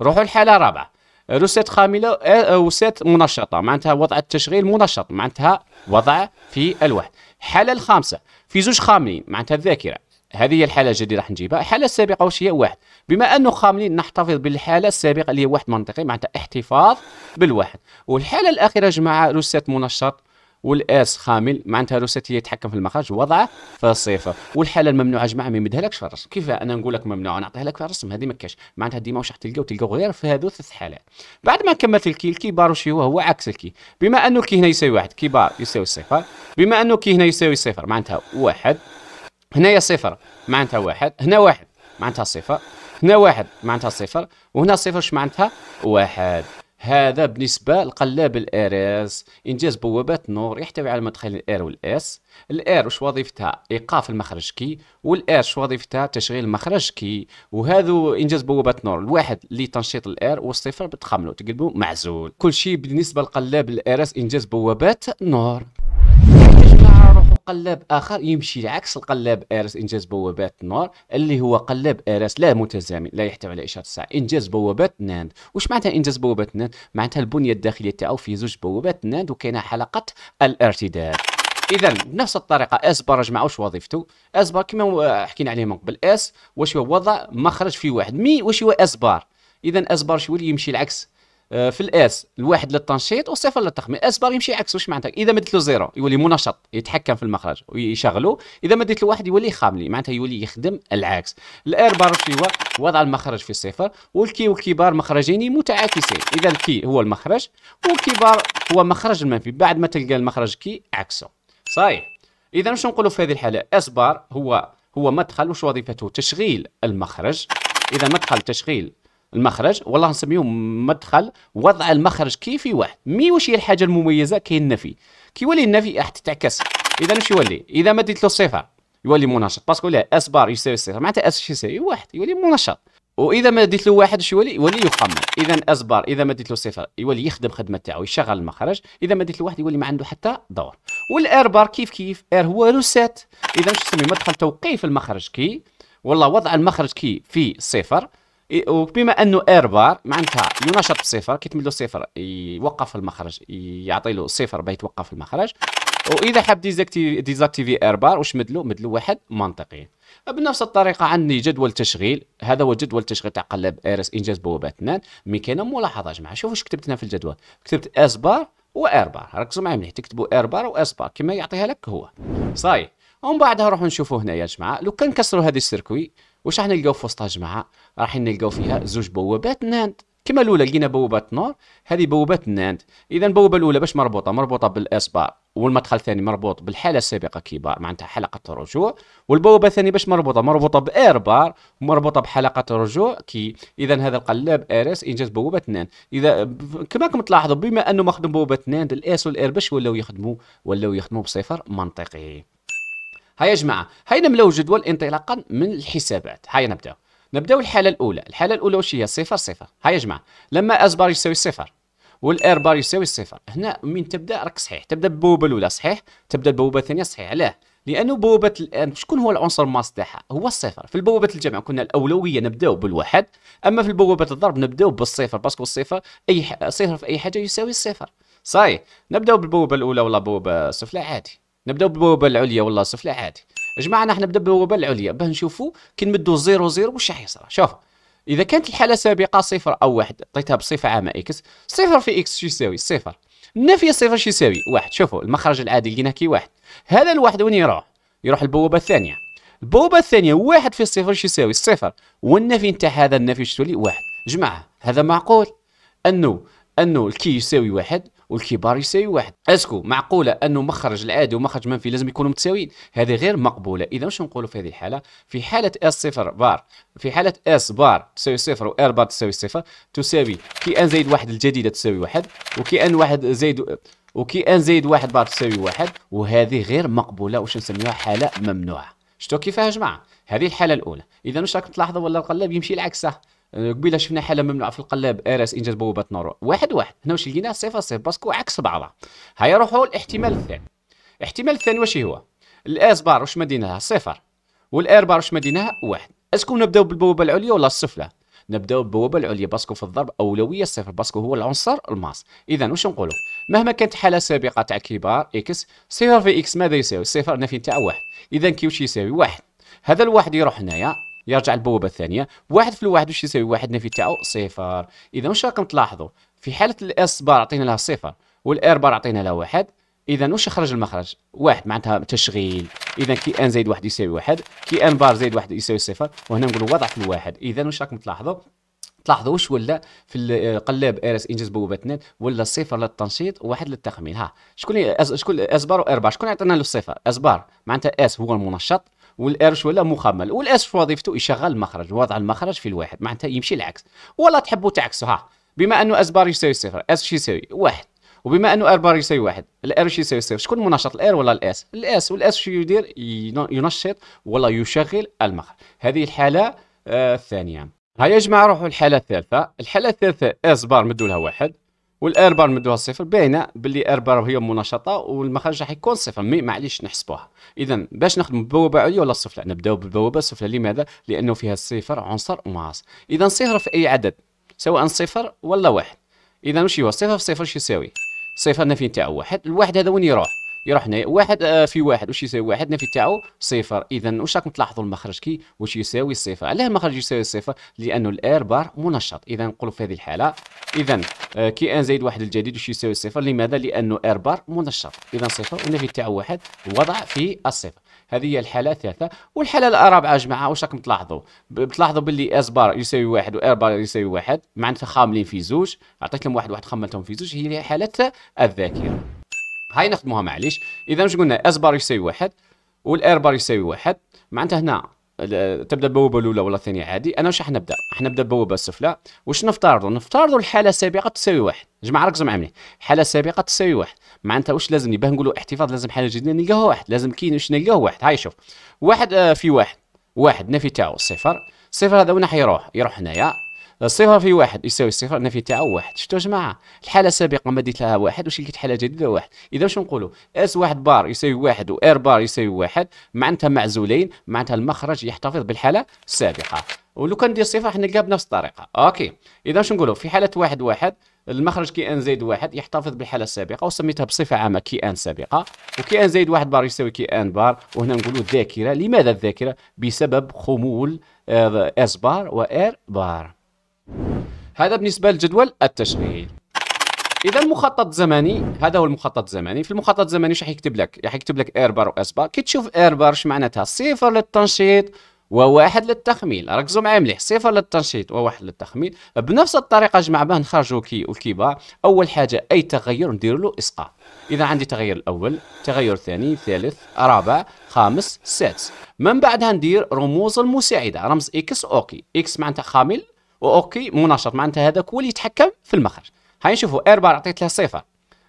S1: روحوا الحاله الرابعه روسيت خاملة آه، آه، وسيت منشطة معناتها وضع التشغيل منشط معناتها وضع في الواحد الحالة الخامسة في زوج خاملين معناتها الذاكرة هذه هي الحاله الجديده راح نجيبها الحاله السابقه واش هي واحد بما انه خاملين نحتفظ بالحاله السابقه اللي هي واحد منطقي معناتها احتفاظ بالواحد والحاله الاخيره يا جماعه روسات منشط والاس خامل معناتها روسات هي يتحكم في المخرج وضعه في الصفر والحاله الممنوعه يا جماعه ما يمدهلكش في الرسم كيف انا نقول لك ممنوعه نعطيها لك في الرسم هذه ما كاش معناتها ديما واش راح تلقاو تلقاو غير في هذو ثلاث حالات بعد ما كملت الكي الكي بار هو هو عكس الكي بما انه كي هنا يساوي واحد كي بار يساوي صفر بما انه كي هنا يساوي صفر معناتها واحد هنايا صفر معناتها واحد هنا واحد معناتها صفر هنا واحد معناتها صفر وهنا صفر واش معناتها واحد هذا بالنسبه لقلاب الاريس انجاز بوابات نور يحتوي على مدخل الار والاس الار واش وظيفتها ايقاف المخرج كي والار واش وظيفتها تشغيل المخرج كي وهذو انجاز بوابات نور الواحد لتنشيط الار والصفر بتخملو تقلبو معزول كل شيء بالنسبه لقلاب الاريس انجاز بوابات نور قلاب اخر يمشي عكس القلاب ارس انجاز بوابات النار اللي هو قلاب ارس لا متزامن لا يحتوي على اشاره الساعه انجاز بوابات ناند واش معناتها انجاز بوابات ناند معناتها البنيه الداخليه تاعو في زوج بوابات ناند وكاينه حلقه الارتداد اذا بنفس الطريقه اس برج معوش وظيفته اس بار كما حكينا عليه من قبل اس واش هو وضع مخرج في واحد مي واش هو اس بار اذا اس بار شو اللي يمشي العكس آه، في الاس الواحد للتنشيط والصفر للتخمين الاس باغي يمشي عكس واش معناتها اذا مديت له زيرو يولي منشط يتحكم في المخرج ويشغلو اذا مديت له واحد يولي خاملي معناتها يولي يخدم العكس الار بار في هو وضع المخرج في الصفر والكي والكبار مخرجين متعاكسين اذا الكي هو المخرج والكبار هو مخرج المنفي بعد ما تلقى المخرج كي عكسه صحيح اذا واش نقولوا في هذه الحاله اس بار هو هو مدخل وش وظيفته تشغيل المخرج اذا مدخل تشغيل المخرج والله نسميه مدخل وضع المخرج كيفي واحد مي واش هي الحاجه المميزه كاين النفي كي يولي النفي راح تتعكس اذا واش يولي اذا ما ديت له صفه يولي منشط باسكو لا اس بار يساوي صفر معناتها اس يساوي واحد يولي منشط واذا ما ديت له واحد واش يولي يولي يخمم اذا اس بار اذا ما ديت له صفر يولي يخدم خدمه تاعو يشغل المخرج اذا ما ديت له واحد يولي ما عنده حتى دور والار بار كيف كيف ار هو روسيت اذا واش نسميه مدخل توقيف المخرج كي والله وضع المخرج كي في صفر وبما انه اير بار معناتها ينشط بصفر كي تملو صفر يوقف المخرج يعطي له صفر باه يتوقف المخرج واذا حاب ديزاكتيفي اير بار واش مدلو مدلو واحد منطقي بنفس الطريقه عندي جدول تشغيل هذا هو جدول تشغيل تاع قلب ايرس اس انجاز بوابات اثنان مي كاينه ملاحظه جماعه شوفوا واش كتبت هنا في الجدول كتبت اس بار واير بار ركزوا معايا مليح تكتبوا اير بار واس بار كما يعطيها لك هو صاي ومن بعدها نروحوا نشوفوا هنا يا جماعه لو كان كسروا هذه السيركوي واش راح نلقاو في وسطها جماعه راح نلقاو فيها زوج بوابات ناند كما الاولى لقينا بوابات نور هذه بوابات ناند اذا البوابه الاولى باش مربوطه مربوطه بار والمدخل الثاني مربوط بالحاله السابقه كبار معناتها حلقه الرجوع والبوابه الثانيه باش مربوطه مربوطه بار مربوطه بحلقه الرجوع كي اذا هذا القلاب ارس انجاز بوابه ناند اذا كما راكم تلاحظوا بما انه مخدوم بوابه ناند الاس والاير باش ولاو يخدموا ولاو يخدموا بصفر منطقي هيا يا جماعه هيا نملاو جدول انطلاقا من الحسابات هيا نبداو نبداو الحاله الاولى الحاله الاولى واش هي صفر صفر هيا يا جماعه لما اس بار يساوي صفر والار بار يساوي صفر هنا من تبدا راك صحيح تبدا بوبة الاولى صحيح تبدا بوبة الثانيه صحيح علاه لانه بوبة الان شكون هو العنصر الماس تاعها هو الصفر في البوبة الجمع كنا الاولويه نبداو بالواحد اما في البوبة الضرب نبداو بالصفر باسكو الصفر اي صفر في اي حاجه يساوي الصفر صحيح نبداو بالبوبة الاولى ولا بوبة السفلى عادي نبداو بالبوابه العليا والله السفلى عادي جماعه نحن نبدا بالبوابه العليا باه نشوفوا كي نمدوا زيرو زيرو واش راح يصرى شوف اذا كانت الحاله سابقه صفر او واحد عطيتها بصفه عامه اكس صفر في اكس شو يساوي صفر نفي صفر شو يساوي واحد شوفوا المخرج العادي لقيناه كي واحد هذا الواحد وين يروح يروح البوابه الثانيه البوابه الثانيه واحد في صفر شو يساوي صفر والنفي نتاع هذا النفي شو تولي واحد جماعه هذا معقول انه انه الكي يساوي واحد والكبار يساوي واحد اسكو معقوله انه مخرج العادي ومخرج منفي لازم يكونوا متساويين هذه غير مقبوله اذا واش نقولوا في هذه الحاله في حاله اس صفر بار في حاله اس بار تساوي صفر وار بار تساوي صفر تساوي كي ان زائد واحد الجديده تساوي واحد وكي ان واحد زائد وكي ان زائد واحد بار تساوي واحد وهذه غير مقبوله واش نسميها حاله ممنوعه شتو كيفاه يا جماعه هذه الحاله الاولى اذا واش راكم تلاحظوا ولا القلب يمشي العكس قبيله شفنا حاله ممنوعه في القلاب ار اس انجاز بوابات نور واحد واحد هنا واش لقيناه صفر صفر باسكو عكس بعضها هيا روحوا الاحتمال الثاني الاحتمال الثاني واش هو الاس بار واش مديناها صفر والار بار واش مديناها واحد اسكو نبداو بالبوابه العليا ولا السفلى نبداو بالبوابه العليا باسكو في الضرب اولويه صفر باسكو هو العنصر الماس اذا واش نقولوا مهما كانت حاله سابقه تاع كبار اكس صفر في اكس ماذا يساوي صفر نفي تاع واحد اذا كي واش يساوي واحد هذا الواحد يروح هنايا يرجع البوابه الثانيه واحد في الواحد واش يساوي واحد نافي تاعو صفر اذا واش راكم تلاحظوا في حاله الاس بار عطينا لها صفر والاير بار عطينا لها واحد اذا واش يخرج المخرج واحد معناتها تشغيل اذا كي ان زائد واحد يساوي واحد كي ان بار زائد واحد يساوي صفر وهنا نقولوا وضع في الواحد اذا واش راكم تلاحظوا تلاحظوا واش ولا في القلاب ار اس انجز بوابه اثنين ولا صفر للتنشيط وواحد للتخمين ها شكون أز... شكون و واربع شكون عطينا له الصفر بار معناتها اس هو المنشط والقرش ولا مخمل والاسف وظيفته يشغل المخرج وضع المخرج في الواحد معناتها يمشي العكس ولا تحبوا تعكسوا ها بما انه اس بار يساوي صفر اس يساوي واحد وبما انه ار بار يساوي واحد الار يساوي صفر شكون منشط الار ولا الاس الاس والاس شو يدير ينشط ولا يشغل المخرج هذه الحاله آه الثانيه هيا يا جماعه روحوا الحاله الثالثه الحاله الثالثه اس بار مدوا لها واحد بار مدوها صفر باينه باللي بار هي منشطه والمخرج راح يكون صفر مي معليش نحسبوها اذا باش نخدم بوابه عليا ولا السفلى نبداو بالبوابه السفلى لماذا لانه فيها الصفر عنصر ومعاص اذا صفر في اي عدد سواء صفر ولا واحد اذا واش هو صفر في صفر شو يساوي صفر نفي تاع واحد الواحد هذا وين يروح يروح هنايا واحد آه، في واحد واش يساوي واحد النفي تاعو صفر اذا واش راكم تلاحظوا المخرج كي واش يساوي صفر علاه المخرج يساوي صفر لانه الار بار منشط اذا نقولوا في هذه الحاله اذا آه، كي ان زائد واحد الجديد واش يساوي صفر لماذا لانه ار بار منشط اذا صفر والنفي تاعو واحد وضع في الصفر هذه هي الحاله الثالثه والحاله الرابعه يا جماعه واش راكم تلاحظوا بتلاحظوا باللي اس بار يساوي واحد وار بار يساوي واحد معناتها خاملين في زوج عطيت لهم واحد واحد خملتهم في زوج هي حاله الذاكره هاي نخدموها معليش اذا واش قلنا اس بار يساوي واحد والاير بار يساوي واحد معناتها هنا تبدا البوابه الاولى ولا الثانيه عادي انا واش راح نبدا راح نبدا البوابه السفلى واش نفترضوا نفترضوا الحاله السابقه تساوي واحد جماعه ركزوا معايا مني الحاله السابقه تساوي واحد معناتها واش لازم باه نقولوا احتفاظ لازم حاله جديده نلقاها واحد لازم كاين واش نلقاها واحد هاي شوف واحد آه، في واحد واحد نفي تاعو صفر صفر هذا وين راح يروح يروح هنايا صفر في واحد يساوي الصفر في تاعو واحد شفتوا يا جماعه الحاله السابقه ما ديت لها واحد واش لقيت حاله جديده واحد اذا واش نقولوا اس واحد بار يساوي واحد وار بار يساوي واحد معناتها معزولين معناتها المخرج يحتفظ بالحاله السابقه ولو كان ندير صفر حنا نلقاها بنفس الطريقه اوكي اذا واش نقولوا في حاله واحد واحد المخرج كي ان زائد واحد يحتفظ بالحاله السابقه وسميتها بصفه عامه كي ان سابقه وكي ان زائد واحد بار يساوي كي ان بار وهنا نقولوا الذاكره لماذا الذاكره بسبب خمول آه، اس بار وار بار هذا بالنسبة للجدول التشغيل اذا المخطط الزمني هذا هو المخطط الزمني في المخطط الزمني واش راح يكتب لك راح يكتب لك ايربار بار كي تشوف ايربار اش معناتها صفر للتنشيط وواحد للتخميل ركزوا معايا مليح صفر للتنشيط وواحد للتخميل بنفس الطريقه جماعه باه نخرجوا كي وكيبا اول حاجه اي تغير ندير له اسقاط اذا عندي تغير الاول تغير ثاني ثالث رابع خامس سادس من بعدها ندير رموز المساعده رمز اكس اوكي اكس معناتها خامل واوكي منشط معناتها هذاك هو اللي يتحكم في المخرج هاي نشوفوا بار اعطيت لها صفر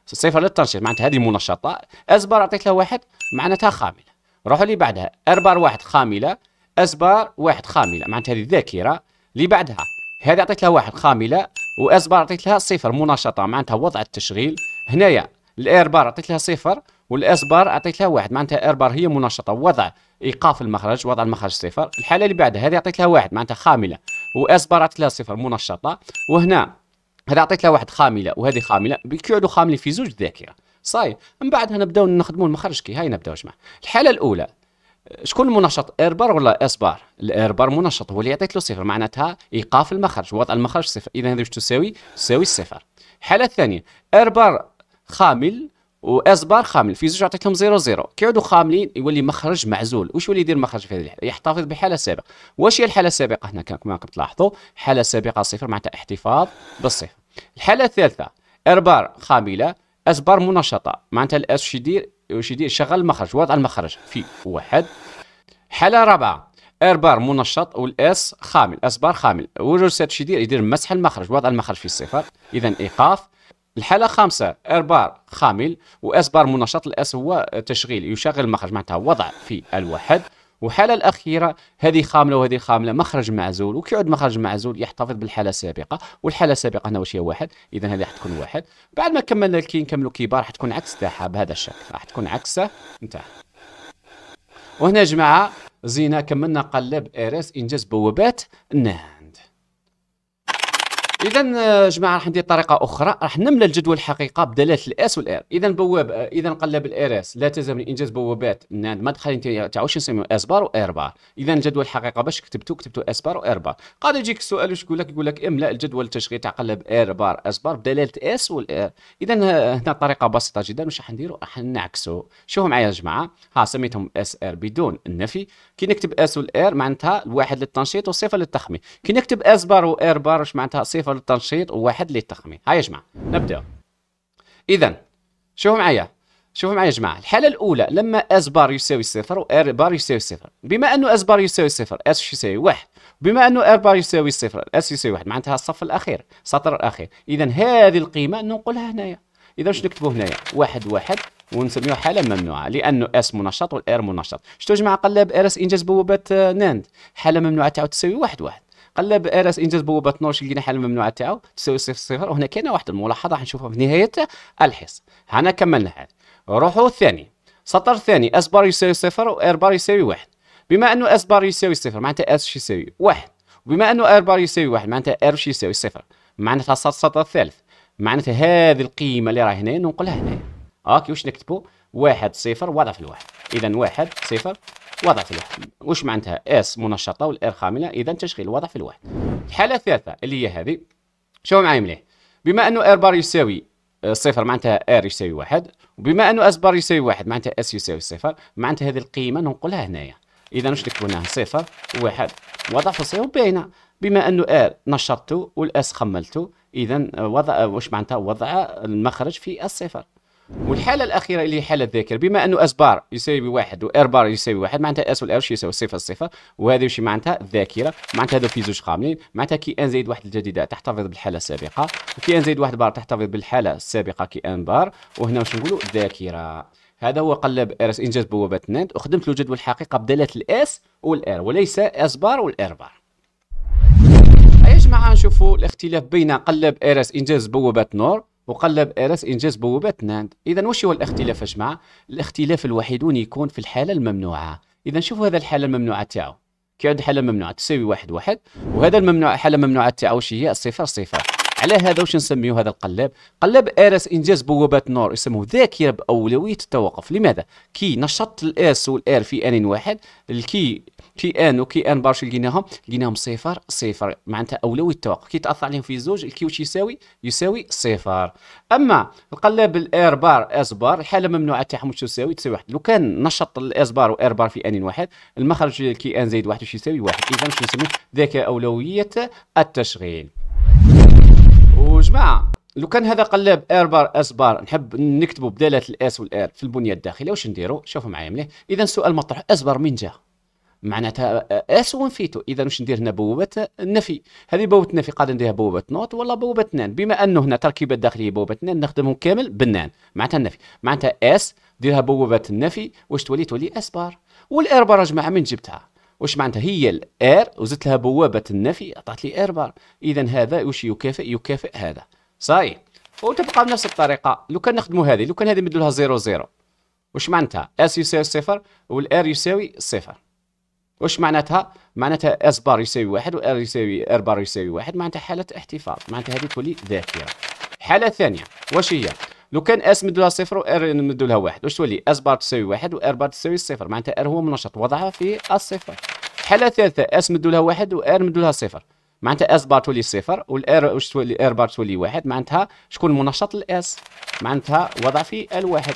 S1: صفر للتنشيط معناتها هذه منشطه بار اعطيت لها واحد معناتها خامله روحوا اللي بعدها بار واحد خامله بار واحد خامله معناتها هذه الذاكره اللي بعدها هذه اعطيت لها واحد خامله بار اعطيت لها صفر منشطه معناتها وضع التشغيل هنايا الاير بار اعطيت لها صفر بار اعطيت لها واحد معناتها اير بار هي منشطه وضع ايقاف المخرج وضع المخرج صفر الحاله اللي بعدها هذه عطيت لها واحد معناتها خامله واسبر عطيت لها صفر منشطه وهنا هذا عطيت لها واحد خامله وهذه خامله بيقعدوا خاملين في زوج ذاكره صاي من بعدها نبداو نخدموا المخرج كي هاي نبداو جماعه الحاله الاولى شكون المنشط اير بار ولا اس بار الاير بار منشط هو اللي عطيت له صفر معناتها ايقاف المخرج وضع المخرج صفر اذا هذه واش تساوي تساوي الصفر الحاله الثانيه اير بار خامل واس بار خامل في زوج عطيتهم 0 0 كيعودوا خاملين يولي مخرج معزول واش يولي يدير مخرج في هذه الحاله يحتفظ بحاله سابقه واش هي الحاله السابقه هنا كما راكم تلاحظوا حاله سابقه صفر معناتها احتفاظ بالصفر الحاله الثالثه اربار خامله اس بار منشطه معناتها الاس واش يدير واش يدير شغل المخرج وضع المخرج في واحد حاله رابعه اربار منشط والاس خامل اس بار خامل وجوج سات يدير يدير مسح المخرج وضع المخرج في الصفر اذا ايقاف الحاله خامسه ار بار خامل واس بار منشط الاس هو تشغيل يشغل المخرج معناتها وضع في الواحد والحاله الاخيره هذه خامله وهذه خامله مخرج معزول وكيعود مخرج معزول يحتفظ بالحاله السابقه والحاله السابقه هنا واش هي واحد اذا هذه راح تكون واحد بعد ما كملنا كي نكملوا كبار راح تكون عكس تاعها بهذا الشكل راح تكون عكسه نتاعها وهنا يا جماعه زينا كملنا قلب ار اس انجاز بوابات النهاية اذا آه، جماعه راح ندير طريقه اخرى راح نملى الجدول الحقيقه بدلاله الاس والار اذا بواب آه، اذا قلب الار اس لا تلزم انجاز بوابات مدخل نعم، تاعو نسميو اس بار وار بار اذا الجدول الحقيقه باش كتبتو كتبتو اس بار وار بار قال يجيك السؤال واش يقول لك يقول لك املا الجدول التشغيل تاع قلب ار بار اس بار بدلاله اس والار اذا آه، هنا طريقه بسيطه جدا واش راح نديرو راح نعكسو شوفوا معايا يا جماعه ها سميتهم اس ار بدون النفي كي نكتب اس والار معناتها الواحد للتنشيط وصفه للتخمين كي نكتب اس بار وار بار واش معناتها صفر صفر للتنشيط وواحد للتخمين هيا يا جماعه نبدا اذا شوفوا معايا شوفوا معايا يا جماعه الحاله الاولى لما اس بار يساوي صفر وار بار يساوي صفر بما انه اس بار يساوي صفر اس يساوي واحد بما انه ار بار يساوي صفر اس يساوي واحد معناتها الصف الاخير السطر الاخير اذا هذه القيمه ننقلها هنايا اذا واش نكتبوا هنايا واحد واحد ونسميوها حاله ممنوعه لانه اس منشط والار منشط شتو يا جماعه قلاب ار اس انجاز بوابات ناند حاله ممنوعه تعاود تساوي واحد واحد قلب ارس إيه انجاز بوابه 12 حل الممنوع تاعو تساوي صفر صفر وهنا كاينه واحد الملاحظه حنشوفها في نهايه الحصه هنا كملنا هذا روحوا الثاني سطر ثاني اس بار يساوي صفر وار بار يساوي واحد بما انه اس بار يساوي صفر معناتها اس يساوي واحد وبما انه ار بار يساوي واحد معناتها ار يساوي صفر معناتها السطر الثالث معناتها هذه القيمه اللي راهي هنا ننقلها هنايا اوكي واش نكتبوا واحد صفر وضع في الواحد اذا واحد صفر وضع في الواحد واش معناتها اس منشطه والار خامله اذا تشغيل الوضع في الواحد الحاله الثالثه اللي هي هذه شوفوا معايا مليح بما انه ار بار يساوي آه، صفر معناتها ار يساوي واحد وبما انه اس بار يساوي واحد معناتها اس يساوي صفر معناتها هذه القيمه ننقلها هنايا اذا واش نكتبوا صفر واحد وضع الصفر وباينه بما انه ار نشطته والاس خملته اذا آه، وضع آه، واش معناتها وضع المخرج في الصفر والحاله الاخيره اللي هي حاله الذاكره بما انه اس بار يساوي بواحد وار بار يساوي واحد معناتها اس والار شو يساوي صفر صفر وهذا وش معناتها الذاكره معناتها هذو في زوج قاملين معناتها كي ان زائد واحد الجديده تحتفظ بالحاله السابقه وكي ان زائد واحد بار تحتفظ بالحاله السابقه كي ان بار وهنا واش نقولوا ذاكره هذا هو قلب ارس انجاز بوابه نانت وخدمت له جدول حقيقه بداله الاس والار وليس اس بار والار بار يا جماعه نشوفوا الاختلاف بين قلب ارس انجاز بوابه نور وقلب ارس انجاز بوابات ناند اذا واش هو الاختلاف يا جماعه الاختلاف الوحيد يكون في الحاله الممنوعه اذا شوفوا هذا الحاله الممنوعه تاعو كي عند حاله ممنوعه تساوي واحد واحد وهذا الممنوع حاله ممنوعه تاعو واش هي صفر صفر على هذا واش نسميه هذا القلاب قلاب ارس انجاز بوابات نور يسموه ذاكره باولويه التوقف لماذا كي نشطت الاس والار في ان واحد الكي كي ان وكي ان برشا لقيناهم لقيناهم صفر صفر معناتها اولويه التوقف كي تاثر عليهم في زوج الكيو يساوي يساوي صفر اما القلاب الار بار اس بار الحاله الممنوعه تاعهم واش تساوي تساوي واحد لو كان نشط الاس بار وار بار في ان واحد المخرج الكي ان زائد واحد واش يساوي واحد اذا واش نسميه ذاك اولويه التشغيل وجماعه لو كان هذا قلاب ار بار اس بار نحب نكتبوا بداله الاس والار في البنيه الداخليه واش نديروا شوفوا معايا مليح اذا السؤال مطروح اس بار من جا معناتها آه، اسوء فيتو اذا واش ندير هنا بوابه النفي آه، هذه بوابه النفي قاعد نديرها بوابه نوت ولا بوابه نان بما انه هنا تركيبه الداخليه بوابه نان نخدمهم كامل بالنان معناتها النفي معناتها اس ديرها بوابه النفي واش تولي تولي اس بار والار بار جماعه من جبتها واش معناتها هي الار وزدت لها بوابه النفي عطات لي ار بار اذا هذا واش يكافئ يكافئ هذا صاي وتبقى بنفس الطريقه لو كان نخدموا هذه لو كان هذه نمدوا لها 0 0 واش معناتها اس يساوي صفر والار يساوي صفر وش معناتها؟ معناتها اس بار يساوي واحد و ار يساوي ار بار يساوي واحد معناتها حالة احتفاظ معناتها هذه تولي ذاكرة حالة ثانية واش هي؟ لو كان اس مدوا لها صفر وار مدوا لها واحد واش تولي اس بار تساوي واحد وار بار تساوي صفر معناتها ار هو منشط وضعها في الصفر حالة ثالثة اس مدوا لها واحد وار مدوا لها صفر معناتها اس بار تولي صفر والار واش تولي ار بار تولي واحد معناتها شكون منشط الاس معناتها وضع في الواحد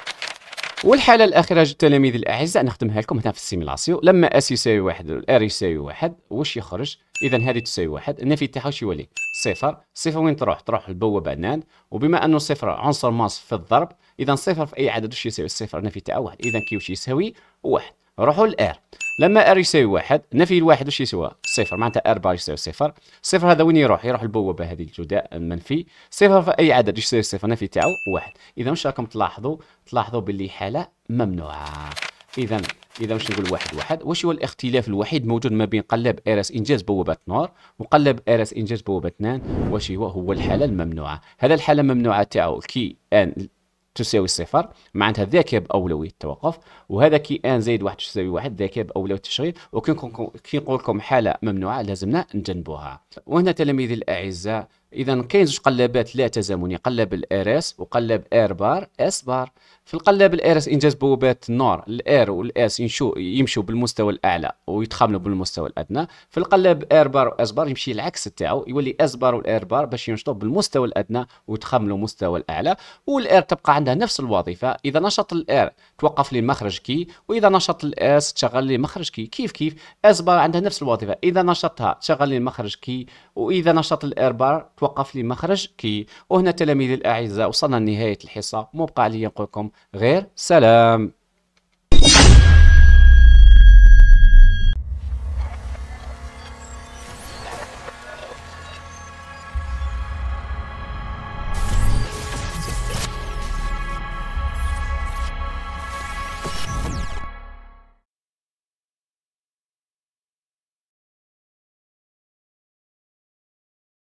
S1: والحاله الاخيره جو التلاميذ الاعزاء نخدمها لكم هنا في السيميلاسيون لما اس يساوي واحد والار يساوي واحد واش يخرج اذا هذه تساوي واحد النفي تاعها واش يولي صفر صفر وين تروح تروح للبوابه عدنان وبما انه صفر عنصر ماس في الضرب اذا صفر في اي عدد واش يساوي الصفر النفي تاعها واحد اذا كي واش يساوي واحد روحوا لار لما ار يساوي واحد نفي الواحد واش يساوي صفر معناتها ار بار يساوي صفر صفر هذا وين يروح يروح البوابه هذه الجداء المنفي صفر في اي عدد واش يساوي صفر نفي تاعو واحد اذا واش راكم تلاحظوا تلاحظوا باللي حاله ممنوعه اذا اذا واش نقول واحد واحد واش هو الاختلاف الوحيد موجود ما بين قلب ار اس انجاز بوابه نور وقلب ار اس انجاز بوابه نان واش هو هو الحاله الممنوعه هذا الحاله الممنوعه تاعو كي ان تساوي صفر معناتها ذاك باولويه التوقف وهذا كي ان زائد واحد تساوي واحد ذاك باولويه التشغيل وكي نقول لكم حاله ممنوعه لازمنا نجنبوها وهنا تلاميذي الاعزاء اذا كاين زوج قلابات لا تزامنيه قلب الار اس وقلب ار بار اس بار في القلاب الارس انجاز بوابات النور الاير والاس ينشو يمشوا بالمستوى الاعلى ويتخاملوا بالمستوى الادنى في القلاب اير بار واس بار يمشي العكس تاعو يولي اس بار والاير بار باش ينشطوا بالمستوى الادنى ويتخاملوا المستوى الاعلى والار تبقى عندها نفس الوظيفه اذا نشط الار توقف لي مخرج كي واذا نشط الاس تشغل لي مخرج كي كيف كيف اس بار عندها نفس الوظيفه اذا نشطها تشغل لي مخرج كي واذا نشط الايربار توقف لي مخرج كي وهنا تلاميذي الاعزاء وصلنا لنهايه الحصه مبقى عليا نقول لكم غير سلام